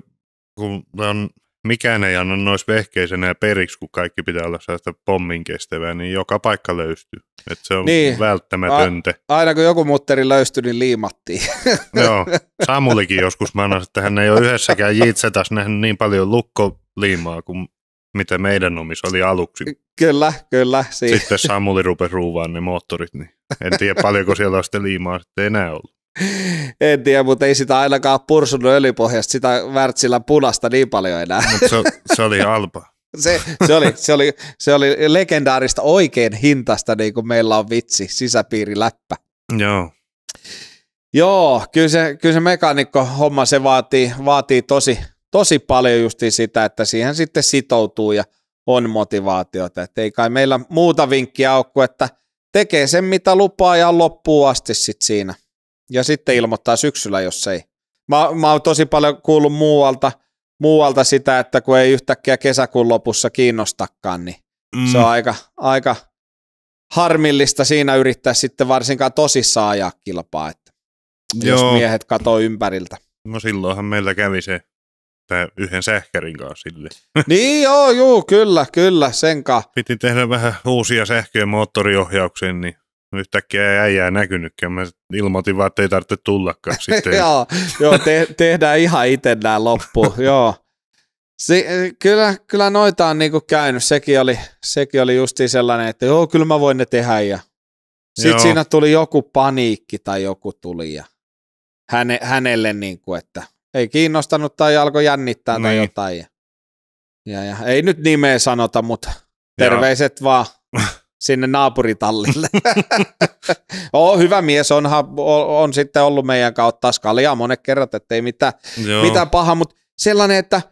kun on mikään ei anna nois vehkeisenä ja periksi, kun kaikki pitää olla sellaista pommin kestävää, niin joka paikka löystyy. Et se on niin. välttämätöntä. A- aina kun joku mutteri löystyi, niin liimattiin. [LAUGHS] Joo, Samulikin joskus mä annan, että hän ei ole yhdessäkään jitsetas, nähnyt niin paljon lukkoliimaa kuin mitä meidän omissa oli aluksi. Kyllä, kyllä. Siin. Sitten Samuli rupesi ruuvaan ne moottorit, niin en tiedä paljonko siellä on sitten liimaa sitten enää ollut. En tiedä, mutta ei sitä ainakaan pursunut öljypohjasta sitä värtsillä punasta niin paljon enää. se, se oli alpa. [LAUGHS] Se, se, oli, se, oli, se oli legendaarista oikein hintasta, niin kuin meillä on vitsi, sisäpiiriläppä. Joo. Joo, kyllä se, kyllä se mekaanikko homma se vaatii, vaatii tosi, tosi paljon justi sitä, että siihen sitten sitoutuu ja on motivaatiota. Et ei kai meillä muuta vinkkiä ole kuin, että tekee sen mitä lupaa ja loppuun asti sitten siinä ja sitten ilmoittaa syksyllä, jos ei. Mä, mä oon tosi paljon kuullut muualta, muualta sitä, että kun ei yhtäkkiä kesäkuun lopussa kiinnostakaan, niin mm. se on aika, aika harmillista siinä yrittää sitten varsinkaan tosissaan ajaa kilpaa, että Joo. jos miehet katoo ympäriltä. No silloinhan meillä kävi se yhden sähkärin kanssa sille. [LAUGHS] Niin joo, juu, kyllä, kyllä, sen kanssa. Piti tehdä vähän uusia sähköjä moottoriohjaukseen, niin yhtäkkiä ei äijää näkynytkään. Mä ilmoitin vaan, että ei tarvitse tullakaan [LAUGHS] sitten. joo, joo te- tehdään ihan itse nämä loppu. [LAUGHS] joo. Si- kyllä, kyllä noita on niinku käynyt. Sekin oli, sekin oli justiin sellainen, että joo, kyllä mä voin ne tehdä. Ja... Sitten joo. siinä tuli joku paniikki tai joku tuli ja häne, hänelle, niinku, että ei kiinnostanut tai alkoi jännittää niin. tai jotain. Ja, ja, ja, ei nyt nimeä sanota, mutta terveiset joo. vaan [LAUGHS] sinne naapuritallille. [LAUGHS] Oo, hyvä mies, onhan, on, on sitten ollut meidän kautta skalia monet kerrat, ettei mitään, mitään pahaa, mutta sellainen, että,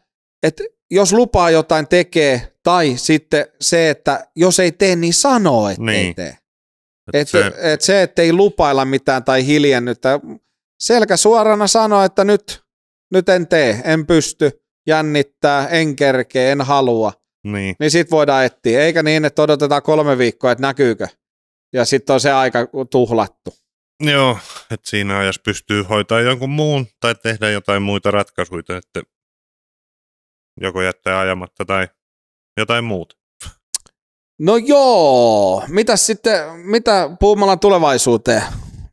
että jos lupaa jotain tekee, tai sitten se, että jos ei tee, niin sanoo, että niin. ei tee. Et, et se, et se, että ei lupailla mitään tai hiljennytä, selkä suorana sanoa, että nyt, nyt en tee, en pysty, jännittää, en kerkeä, en halua. Niin. Niin sit voidaan etsiä, eikä niin, että odotetaan kolme viikkoa, että näkyykö. Ja sitten on se aika tuhlattu. Joo, että siinä ajassa pystyy hoitaa jonkun muun tai tehdä jotain muita ratkaisuja, että joko jättää ajamatta tai jotain muuta. No joo, mitä sitten, mitä puumalla tulevaisuuteen?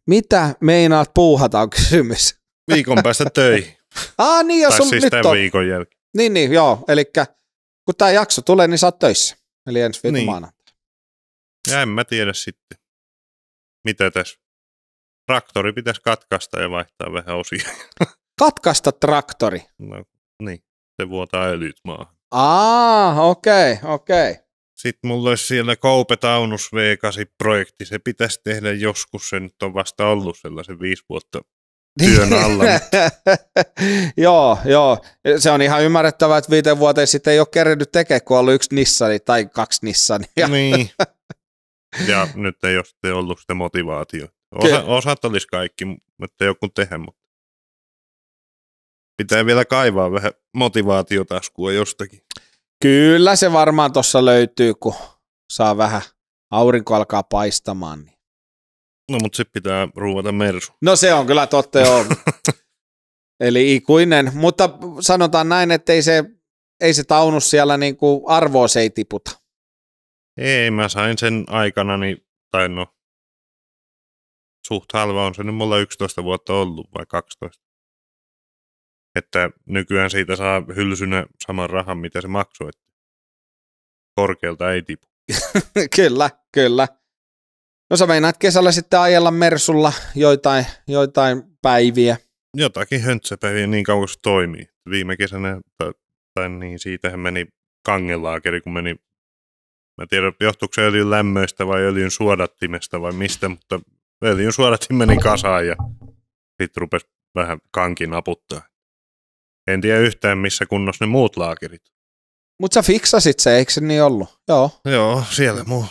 Mitä meinaat puuhata on kysymys? Viikon päästä töihin. ah [LAUGHS] niin, jos tai siis nyt on. viikon jälkeen. Niin, niin, joo, eli kun tämä jakso tulee, niin sä oot töissä. Eli ensi viikon niin. maanantai. Ja en mä tiedä sitten, mitä tässä. Traktori pitäisi katkaista ja vaihtaa vähän osia. [LAUGHS] Katkaista traktori? No niin, se vuotaa öljyt maahan. Ah, okei, okay, okei. Okay. Sitten mulla olisi siellä Koupe Taunus V8-projekti. Se pitäisi tehdä joskus. Se nyt on vasta ollut sellaisen viisi vuotta työn [LAUGHS] alla. [LAUGHS] joo, joo. Se on ihan ymmärrettävää, että viiteen vuoteen sitten ei ole kerennyt tekemään, kun on ollut yksi Nissani tai kaksi Nissania. niin. [LAUGHS] Ja nyt ei ole sitten ollut sitä motivaatio. Osa, osat olisi kaikki, mutta ei joku tehdä, mutta pitää vielä kaivaa vähän motivaatiotaskua jostakin. Kyllä se varmaan tuossa löytyy, kun saa vähän aurinko alkaa paistamaan. Niin No mutta sitten pitää ruuvata Mersu. No se on kyllä totta joo. [LAUGHS] Eli ikuinen, mutta sanotaan näin, että ei se, ei se taunus siellä niinku arvoa se ei tiputa. Ei, mä sain sen aikana, niin, tai no suht halva on se nyt mulla 11 vuotta ollut vai 12. Että nykyään siitä saa hylsynä saman rahan, mitä se maksoi. Korkealta ei tipu. [LAUGHS] kyllä, kyllä. No sä meinaat kesällä sitten ajella Mersulla joitain, joitain päiviä. Jotakin höntsäpäiviä niin kauan kuin se toimii. Viime kesänä, tai, tai niin, siitähän meni kangelaakeri, kun meni, mä tiedän johtuuko se öljyn lämmöistä vai öljyn suodattimesta vai mistä, mutta öljyn suodattim meni kasaan ja sitten rupesi vähän kankin naputtaa. En tiedä yhtään, missä kunnossa ne muut laakerit. Mutta sä fiksasit se, eikö se niin ollut? Joo. Joo, siellä muu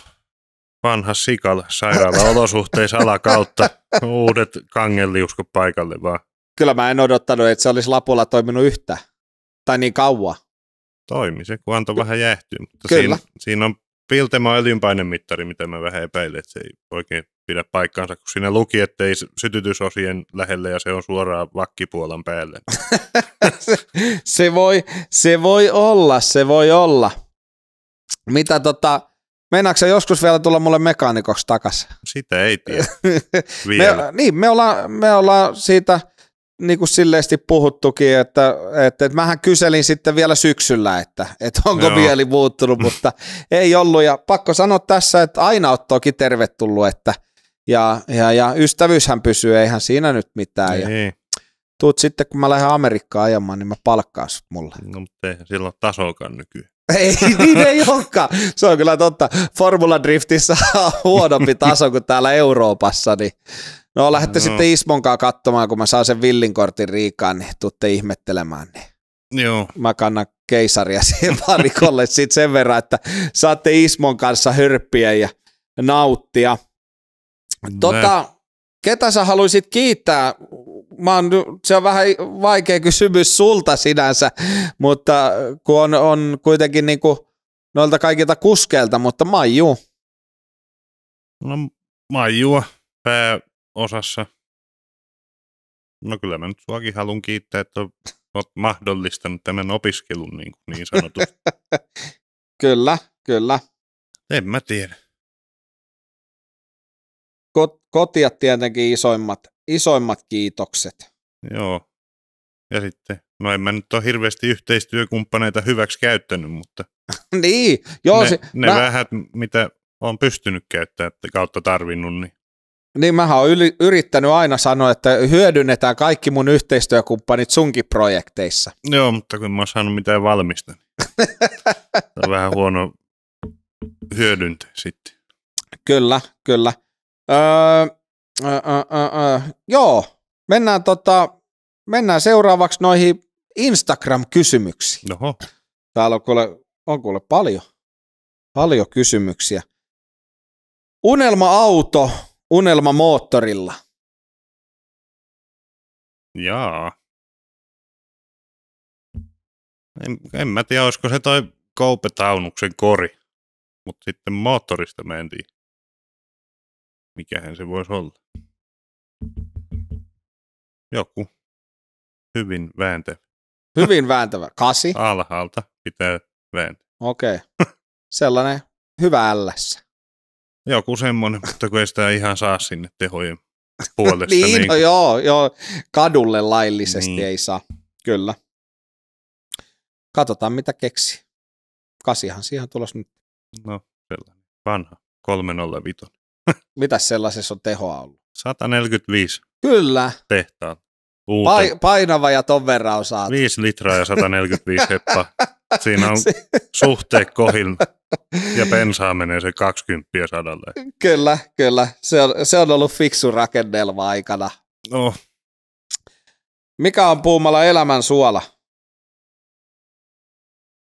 vanha sikala sairaalaolosuhteissa alakautta uudet kangeliusko paikalle vaan. Kyllä mä en odottanut, että se olisi Lapulla toiminut yhtä tai niin kauan. Toimi se, kun antoi vähän jäähtyä, mutta Kyllä. Siinä, siinä on Piltema öljynpainemittari, mitä mä vähän epäilen, että se ei oikein pidä paikkaansa, kun siinä luki, että ei sytytysosien lähelle ja se on suoraan vakkipuolan päälle. [LAUGHS] se, se, voi, se voi olla, se voi olla. Mitä tota, Meinaatko se joskus vielä tulla mulle mekaanikoksi takas? Sitä ei tiedä. [LAUGHS] vielä. Me, niin, me ollaan, me ollaan siitä niin kuin silleesti puhuttukin, että, että, että mähän kyselin sitten vielä syksyllä, että, että onko vielä mieli muuttunut, mutta [LAUGHS] ei ollut. Ja pakko sanoa tässä, että aina on toki tervetullut, että ja, ja, ja ystävyyshän pysyy, eihän siinä nyt mitään. Ei. Ja niin. tuut sitten, kun mä lähden Amerikkaan ajamaan, niin mä palkkaan sut mulle. No mutta ei silloin tasoakaan nykyään. Ei, niin ei olekaan. Se on kyllä totta. Formuladriftissä on huonompi taso kuin täällä Euroopassa, niin no lähdette no. sitten Ismonkaa katsomaan, kun mä saan sen villinkortin riikaan, niin tuutte ihmettelemään. Niin. Joo. Mä kannan keisaria siihen [LAUGHS] varikolle sit sen verran, että saatte Ismon kanssa hörppiä ja nauttia. Tota, ketä sä haluaisit kiittää mä oon, se on vähän vaikea kysymys sulta sinänsä, mutta kun on, on kuitenkin niin kuin noilta kaikilta kuskeilta, mutta Maiju. No Maijua pääosassa. No kyllä mä nyt suakin haluan kiittää, että olet mahdollistanut tämän opiskelun niin, niin sanotusti. [LAUGHS] kyllä, kyllä. En mä tiedä. Kot, kotiat tietenkin isoimmat isoimmat kiitokset. Joo. Ja sitten, no en mä nyt ole hirveästi yhteistyökumppaneita hyväksi käyttänyt, mutta [LAUGHS] niin, joo, ne, se, ne mä... vähät, mitä on pystynyt käyttämään kautta tarvinnut, niin niin mä oon yli, yrittänyt aina sanoa, että hyödynnetään kaikki mun yhteistyökumppanit sunkin projekteissa. Joo, mutta kun mä oon saanut mitään valmista. Niin [LAUGHS] on vähän huono hyödyntä sitten. Kyllä, kyllä. Öö, Joo, mennään, tota, mennään seuraavaksi noihin Instagram-kysymyksiin. Oho. Täällä on kuule, on kuule paljon, paljon kysymyksiä. Unelma-auto unelma-moottorilla. Jaa. En, en mä tiedä, olisiko se toi Koupetaunuksen kori, mutta sitten moottorista mentiin. Mikähän se voisi olla? Joku. Hyvin vääntävä. Hyvin vääntävä. Kasi. Alhaalta pitää vääntää. Okei. Okay. Sellainen hyvä LS. Joku semmoinen, mutta kun ei sitä ihan saa sinne tehojen puolesta. [LAUGHS] niin, niin no kuin... no joo, joo, kadulle laillisesti niin. ei saa, kyllä. Katsotaan mitä keksi. Kasihan siihen tulos nyt. No, sellainen. Vanha, 305. [LAUGHS] Mitäs sellaisessa on tehoa ollut? 145. Kyllä. Tehtaan. Uuteen. Pa- painava ja ton verran osaat. 5 litraa ja 145 heppa. [LAUGHS] Siinä on suhteet kohin ja [LAUGHS] bensaa menee se 20 sadalle. Kyllä, kyllä. Se on, se on ollut fiksu rakennelma aikana. No. Mikä on Puumala elämän suola?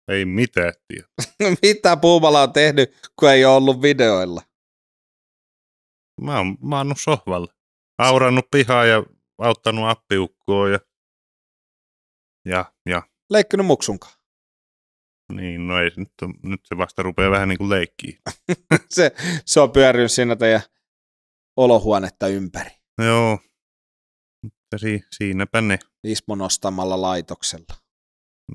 Ei mitään tiedä. Mitä Puumala on tehnyt, kun ei ole ollut videoilla? mä oon maannut sohvalla. Aurannut pihaa ja auttanut appiukkoa ja, ja, ja. Leikkinyt muksunkaan. Niin, no ei, nyt, on, nyt se vasta rupeaa vähän niin kuin leikkiin. [LAUGHS] se, se on pyörinyt siinä teidän olohuonetta ympäri. Joo, mutta si, siinäpä ne. Ismo nostamalla laitoksella.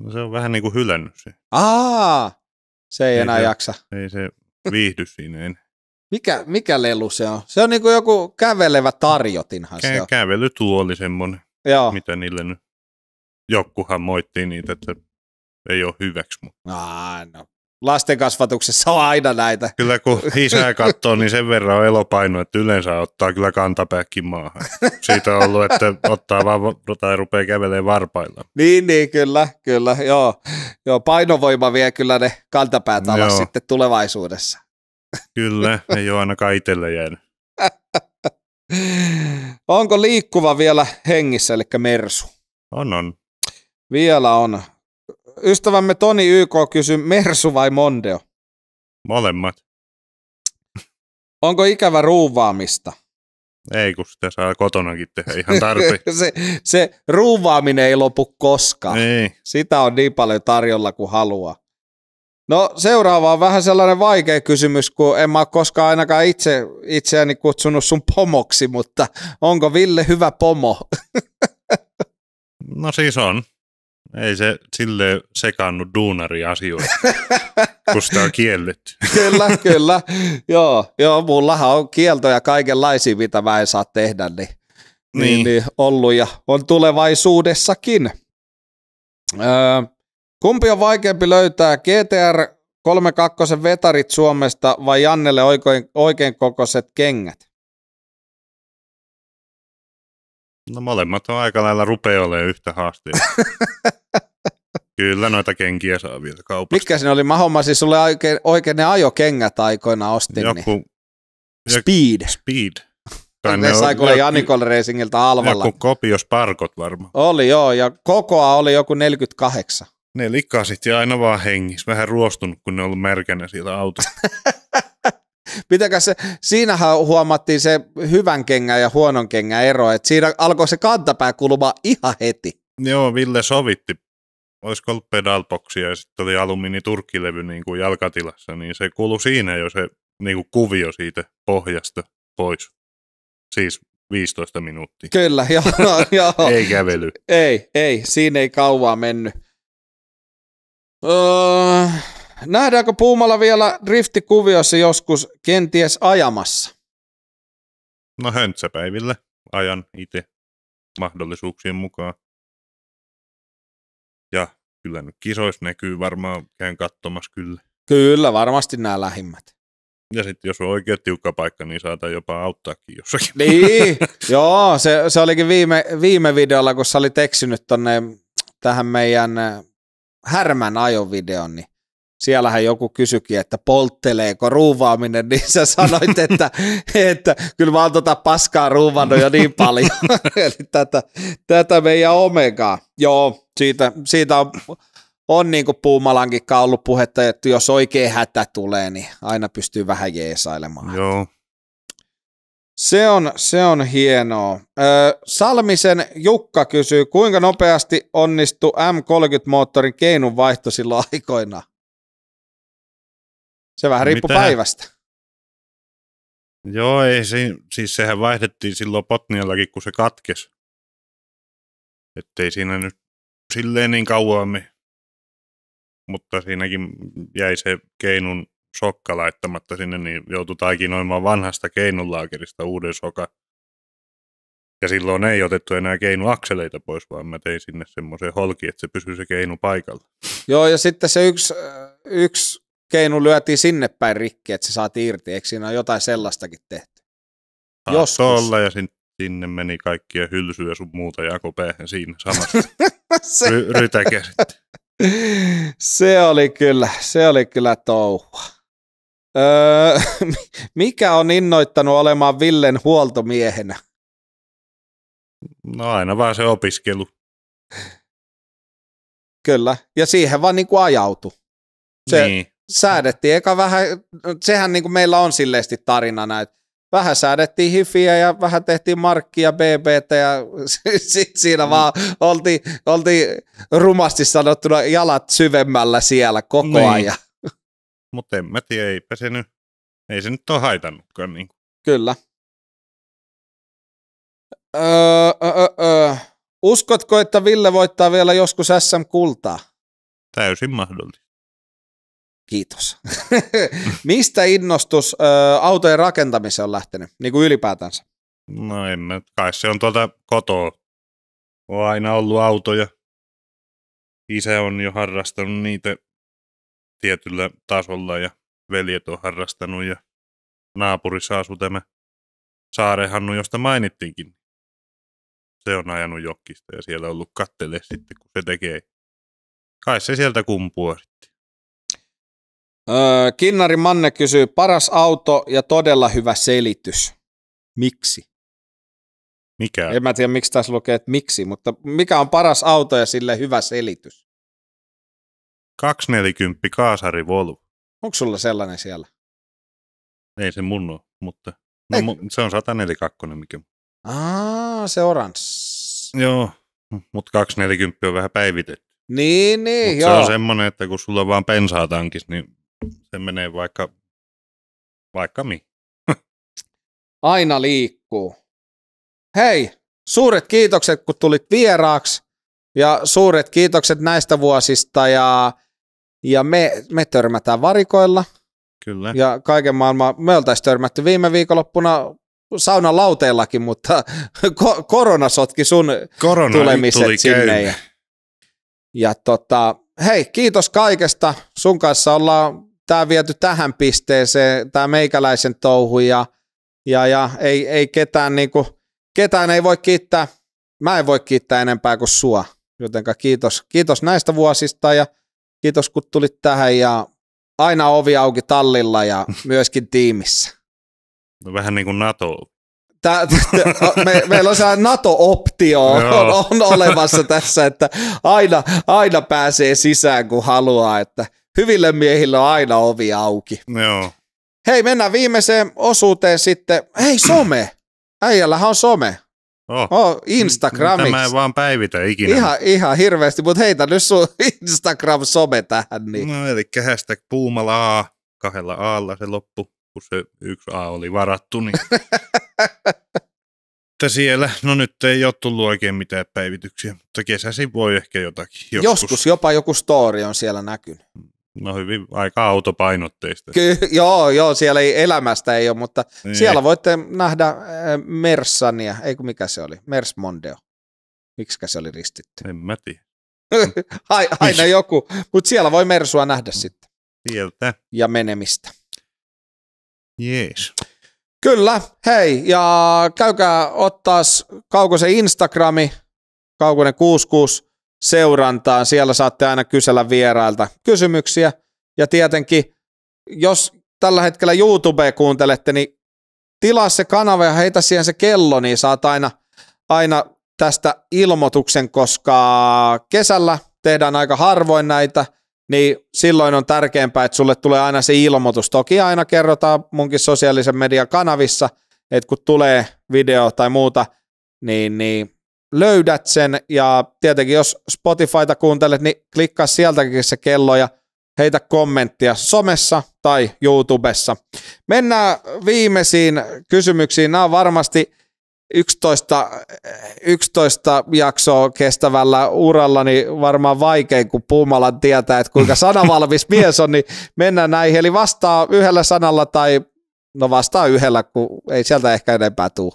No se on vähän niin kuin hylännyt se. Aa, se ei, ei enää se, jaksa. Ei se viihdy siinä enää. Mikä, mikä lelu se on? Se on niin kuin joku kävelevä tarjotinhan Kä- se on. Kävelytuoli semmoinen, Joo. mitä niille nyt. Jokkuhan moitti niitä, että ei ole hyväksi. Mutta... Aa, no. Lastenkasvatuksessa on aina näitä. Kyllä kun isää katsoo, niin sen verran on elopaino, että yleensä ottaa kyllä kantapäkki maahan. Siitä on ollut, että ottaa vaan tai tota rupeaa kävelemään varpailla. Niin, niin, kyllä, kyllä, joo. joo painovoima vie kyllä ne kantapäät alas joo. sitten tulevaisuudessa. Kyllä, ei ole ainakaan itselle jäänyt. [LAUGHS] Onko liikkuva vielä hengissä, eli Mersu? On, on. Vielä on. Ystävämme Toni YK kysyy, Mersu vai Mondeo? Molemmat. Onko ikävä ruuvaamista? Ei, kun sitä saa kotonakin tehdä ihan tarpeeksi. [LAUGHS] se, se ruuvaaminen ei lopu koskaan. Ei. Sitä on niin paljon tarjolla kuin haluaa. No seuraava on vähän sellainen vaikea kysymys, kun en mä koskaan ainakaan itse, itseäni kutsunut sun pomoksi, mutta onko Ville hyvä pomo? No siis on. Ei se sille sekannu duunari asioita, kun sitä on kielletty. [LAUGHS] kyllä, kyllä. Joo, joo, mullahan on kieltoja kaikenlaisia, mitä mä en saa tehdä, niin, niin. niin, niin ollut ja on tulevaisuudessakin. Öö, Kumpi on vaikeampi löytää, GTR 32 vetarit Suomesta vai Jannelle oikein, oikein kokoiset kengät? No molemmat on aika lailla rupeaa olemaan yhtä haasteita. [LAUGHS] Kyllä noita kenkiä saa vielä kaupasta. Mikä sinä oli? Mä hommasin sulle oikein, oikein ne ajokengät aikoina ostin. Niin joku, niin. Speed. Speed. Tai [LAUGHS] ne, sai kuule Janikol Racingilta alvalla. Joku kopios parkot varmaan. Oli joo, ja kokoa oli joku 48 ne likasit ja aina vaan hengissä. Vähän ruostunut, kun ne on ollut märkänä siellä autossa. [LAUGHS] Pitäkäs se, siinähän huomattiin se hyvän kengän ja huonon kengän ero, että siinä alkoi se kantapää kuluma ihan heti. Joo, Ville sovitti. Olisiko ollut pedalboksia ja sitten oli alumiiniturkkilevy niin kuin jalkatilassa, niin se kulu siinä jo se niin kuin kuvio siitä pohjasta pois. Siis 15 minuuttia. Kyllä, [LAUGHS] joo. joo. ei kävely. Ei, ei, siinä ei kauan mennyt. Öö, nähdäänkö Puumalla vielä driftikuviossa joskus kenties ajamassa? No höntsäpäiville ajan itse mahdollisuuksien mukaan. Ja kyllä nyt kisois näkyy varmaan, käyn katsomassa kyllä. Kyllä, varmasti nämä lähimmät. Ja sitten jos on oikein tiukka paikka, niin saatan jopa auttaakin jossakin. Niin, [LAUGHS] joo, se, se olikin viime, viime videolla, kun sä olit eksynyt tonne tähän meidän härmän ajovideon, niin siellähän joku kysykin, että poltteleeko ruuvaaminen, niin sä sanoit, [LAUGHS] että, että kyllä mä oon tota paskaa ruuvannut jo niin paljon. [LAUGHS] [LAUGHS] Eli tätä, tätä meidän omegaa. Joo, siitä, siitä on, on niin kuin Puumalankin ollut puhetta, että jos oikein hätä tulee, niin aina pystyy vähän jeesailemaan. Joo, se on, se on hienoa. Ö, Salmisen Jukka kysyy, kuinka nopeasti onnistu M30-moottorin keinun vaihto silloin aikoina? Se vähän riippuu päivästä. Joo, ei, se, siis sehän vaihdettiin silloin Potniallakin, kun se katkesi. Ettei siinä nyt silleen niin kauan Mutta siinäkin jäi se keinun sokka laittamatta sinne, niin joutui taikinoimaan vanhasta keinulaakerista uuden soka. Ja silloin ei otettu enää keinuakseleita pois, vaan mä tein sinne semmoisen holki, että se pysyy se keinu paikalla. Joo, ja sitten se yksi, yksi keinu lyötiin sinne päin rikki, että se saatiin irti. Eikö siinä ole jotain sellaistakin tehty? Jos Joskus. Tolla, ja sin- sinne meni kaikkia hylsyjä sun muuta jakopäähän siinä samassa [LAUGHS] se... Ry- se oli kyllä, se oli kyllä touhua. Öö, [LAUGHS] mikä on innoittanut olemaan Villen huoltomiehenä? No aina vaan se opiskelu. Kyllä, ja siihen vaan niin kuin Se niin. säädettiin eka vähän, sehän niin kuin meillä on silleesti tarinana, että vähän säädettiin hifiä ja vähän tehtiin markkia BBtä ja [LAUGHS] siinä mm. vaan oltiin, oltiin rumasti sanottuna jalat syvemmällä siellä koko niin. ajan mutta en mä tiedä, eipä se nyt, ei se nyt ole haitannutkaan. Niin Kyllä. Öö, öö, öö. Uskotko, että Ville voittaa vielä joskus SM-kultaa? Täysin mahdollista. Kiitos. [LAUGHS] Mistä innostus ö, autojen rakentamiseen on lähtenyt, niin kuin ylipäätänsä? No en mä, kai se on tuolta kotoa. On aina ollut autoja. Isä on jo harrastanut niitä tietyllä tasolla ja veljet on harrastanut ja naapurissa asuu tämä saarehannu, josta mainittiinkin. Se on ajanut jokkista ja siellä on ollut kattele sitten, kun se tekee. Kai se sieltä kumpuu sitten. Öö, Kinnari Manne kysyy, paras auto ja todella hyvä selitys. Miksi? Mikä? En mä tiedä, miksi tässä lukee, että miksi, mutta mikä on paras auto ja sille hyvä selitys? 240 Kaasari Volvo. Onko sulla sellainen siellä? Ei se mun ole, mutta no, mu- se on 142 mikä. Aa, se oranssi. Joo, mutta 240 on vähän päivitetty. Niin, niin, Mut joo. se on semmoinen, että kun sulla on vaan bensaa tankissa, niin se menee vaikka, vaikka mi. [LAUGHS] Aina liikkuu. Hei, suuret kiitokset, kun tulit vieraaksi. Ja suuret kiitokset näistä vuosista ja ja me, me törmätään varikoilla. Kyllä. Ja kaiken maailman, me oltaisiin törmätty viime viikonloppuna saunan lauteellakin, mutta [LAUGHS] ko- korona sotki sun korona tulemiset tuli sinne. Ja, ja tota, hei, kiitos kaikesta. Sun kanssa ollaan tämä viety tähän pisteeseen, tämä meikäläisen touhu ja, ja, ja ei, ei ketään, niinku, ketään ei voi kiittää. Mä en voi kiittää enempää kuin sua, jotenka kiitos, kiitos näistä vuosista ja – Kiitos kun tulit tähän ja aina ovi auki tallilla ja [LAUGHS] myöskin tiimissä. No, vähän niin kuin NATO. Tää, me, meillä on se NATO-optio on, on olemassa tässä, että aina, aina pääsee sisään kun haluaa, että hyville miehillä on aina ovi auki. Joo. Hei, mennään viimeiseen osuuteen sitten. Hei, some. Äijällähän on some. Oh, oh Instagramiksi. Tämä ei vaan päivitä ikinä. Ihan, ihan hirveästi, mutta heitä nyt sun [LAUGHS] Instagram-some tähän. Niin. No eli hashtag puumala A, kahdella aalla se loppu, kun se yksi A oli varattu. Niin. [LAUGHS] että siellä, no nyt ei ole tullut oikein mitään päivityksiä, mutta kesäsi voi ehkä jotakin. Joskus, joskus jopa joku story on siellä näkynyt. Mm. No hyvin, aika autopainotteista. Ky- joo, joo, siellä ei elämästä ei ole, mutta niin. siellä voitte nähdä äh, Merssania, ei kun mikä se oli, Mers Mondeo. Miksikä se oli ristitty? En mä tiedä. [LAUGHS] aina joku, mutta siellä voi Mersua nähdä mm. sitten. Sieltä. Ja menemistä. Jees. Kyllä, hei, ja käykää ottaa Kaukosen Instagrami, Kaukonen 66, seurantaan. Siellä saatte aina kysellä vierailta kysymyksiä. Ja tietenkin, jos tällä hetkellä YouTube kuuntelette, niin tilaa se kanava ja heitä siihen se kello, niin saat aina, aina tästä ilmoituksen, koska kesällä tehdään aika harvoin näitä, niin silloin on tärkeämpää, että sulle tulee aina se ilmoitus. Toki aina kerrotaan munkin sosiaalisen median kanavissa, että kun tulee video tai muuta, niin, niin löydät sen ja tietenkin jos Spotifyta kuuntelet, niin klikkaa sieltäkin se kello ja heitä kommenttia somessa tai YouTubessa. Mennään viimeisiin kysymyksiin. Nämä on varmasti 11, 11 jaksoa kestävällä urallani niin varmaan vaikein, kun Puumalan tietää, että kuinka [LAUGHS] sanavalvis mies on, niin mennään näihin. Eli vastaa yhdellä sanalla tai no vastaa yhdellä, kun ei sieltä ehkä enempää tule.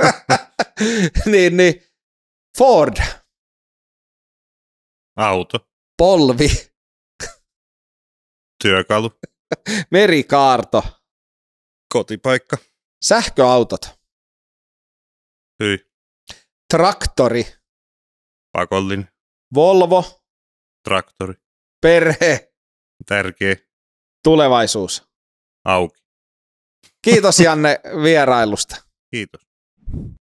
[LAUGHS] [LAUGHS] niin, niin Ford. Auto. Polvi. [LAUGHS] Työkalu. Merikaarto. Kotipaikka. Sähköautot. Hyi. Traktori. Pakollinen. Volvo. Traktori. Perhe. Tärkeä. Tulevaisuus. Auki. Kiitos Janne vierailusta. Kiitos.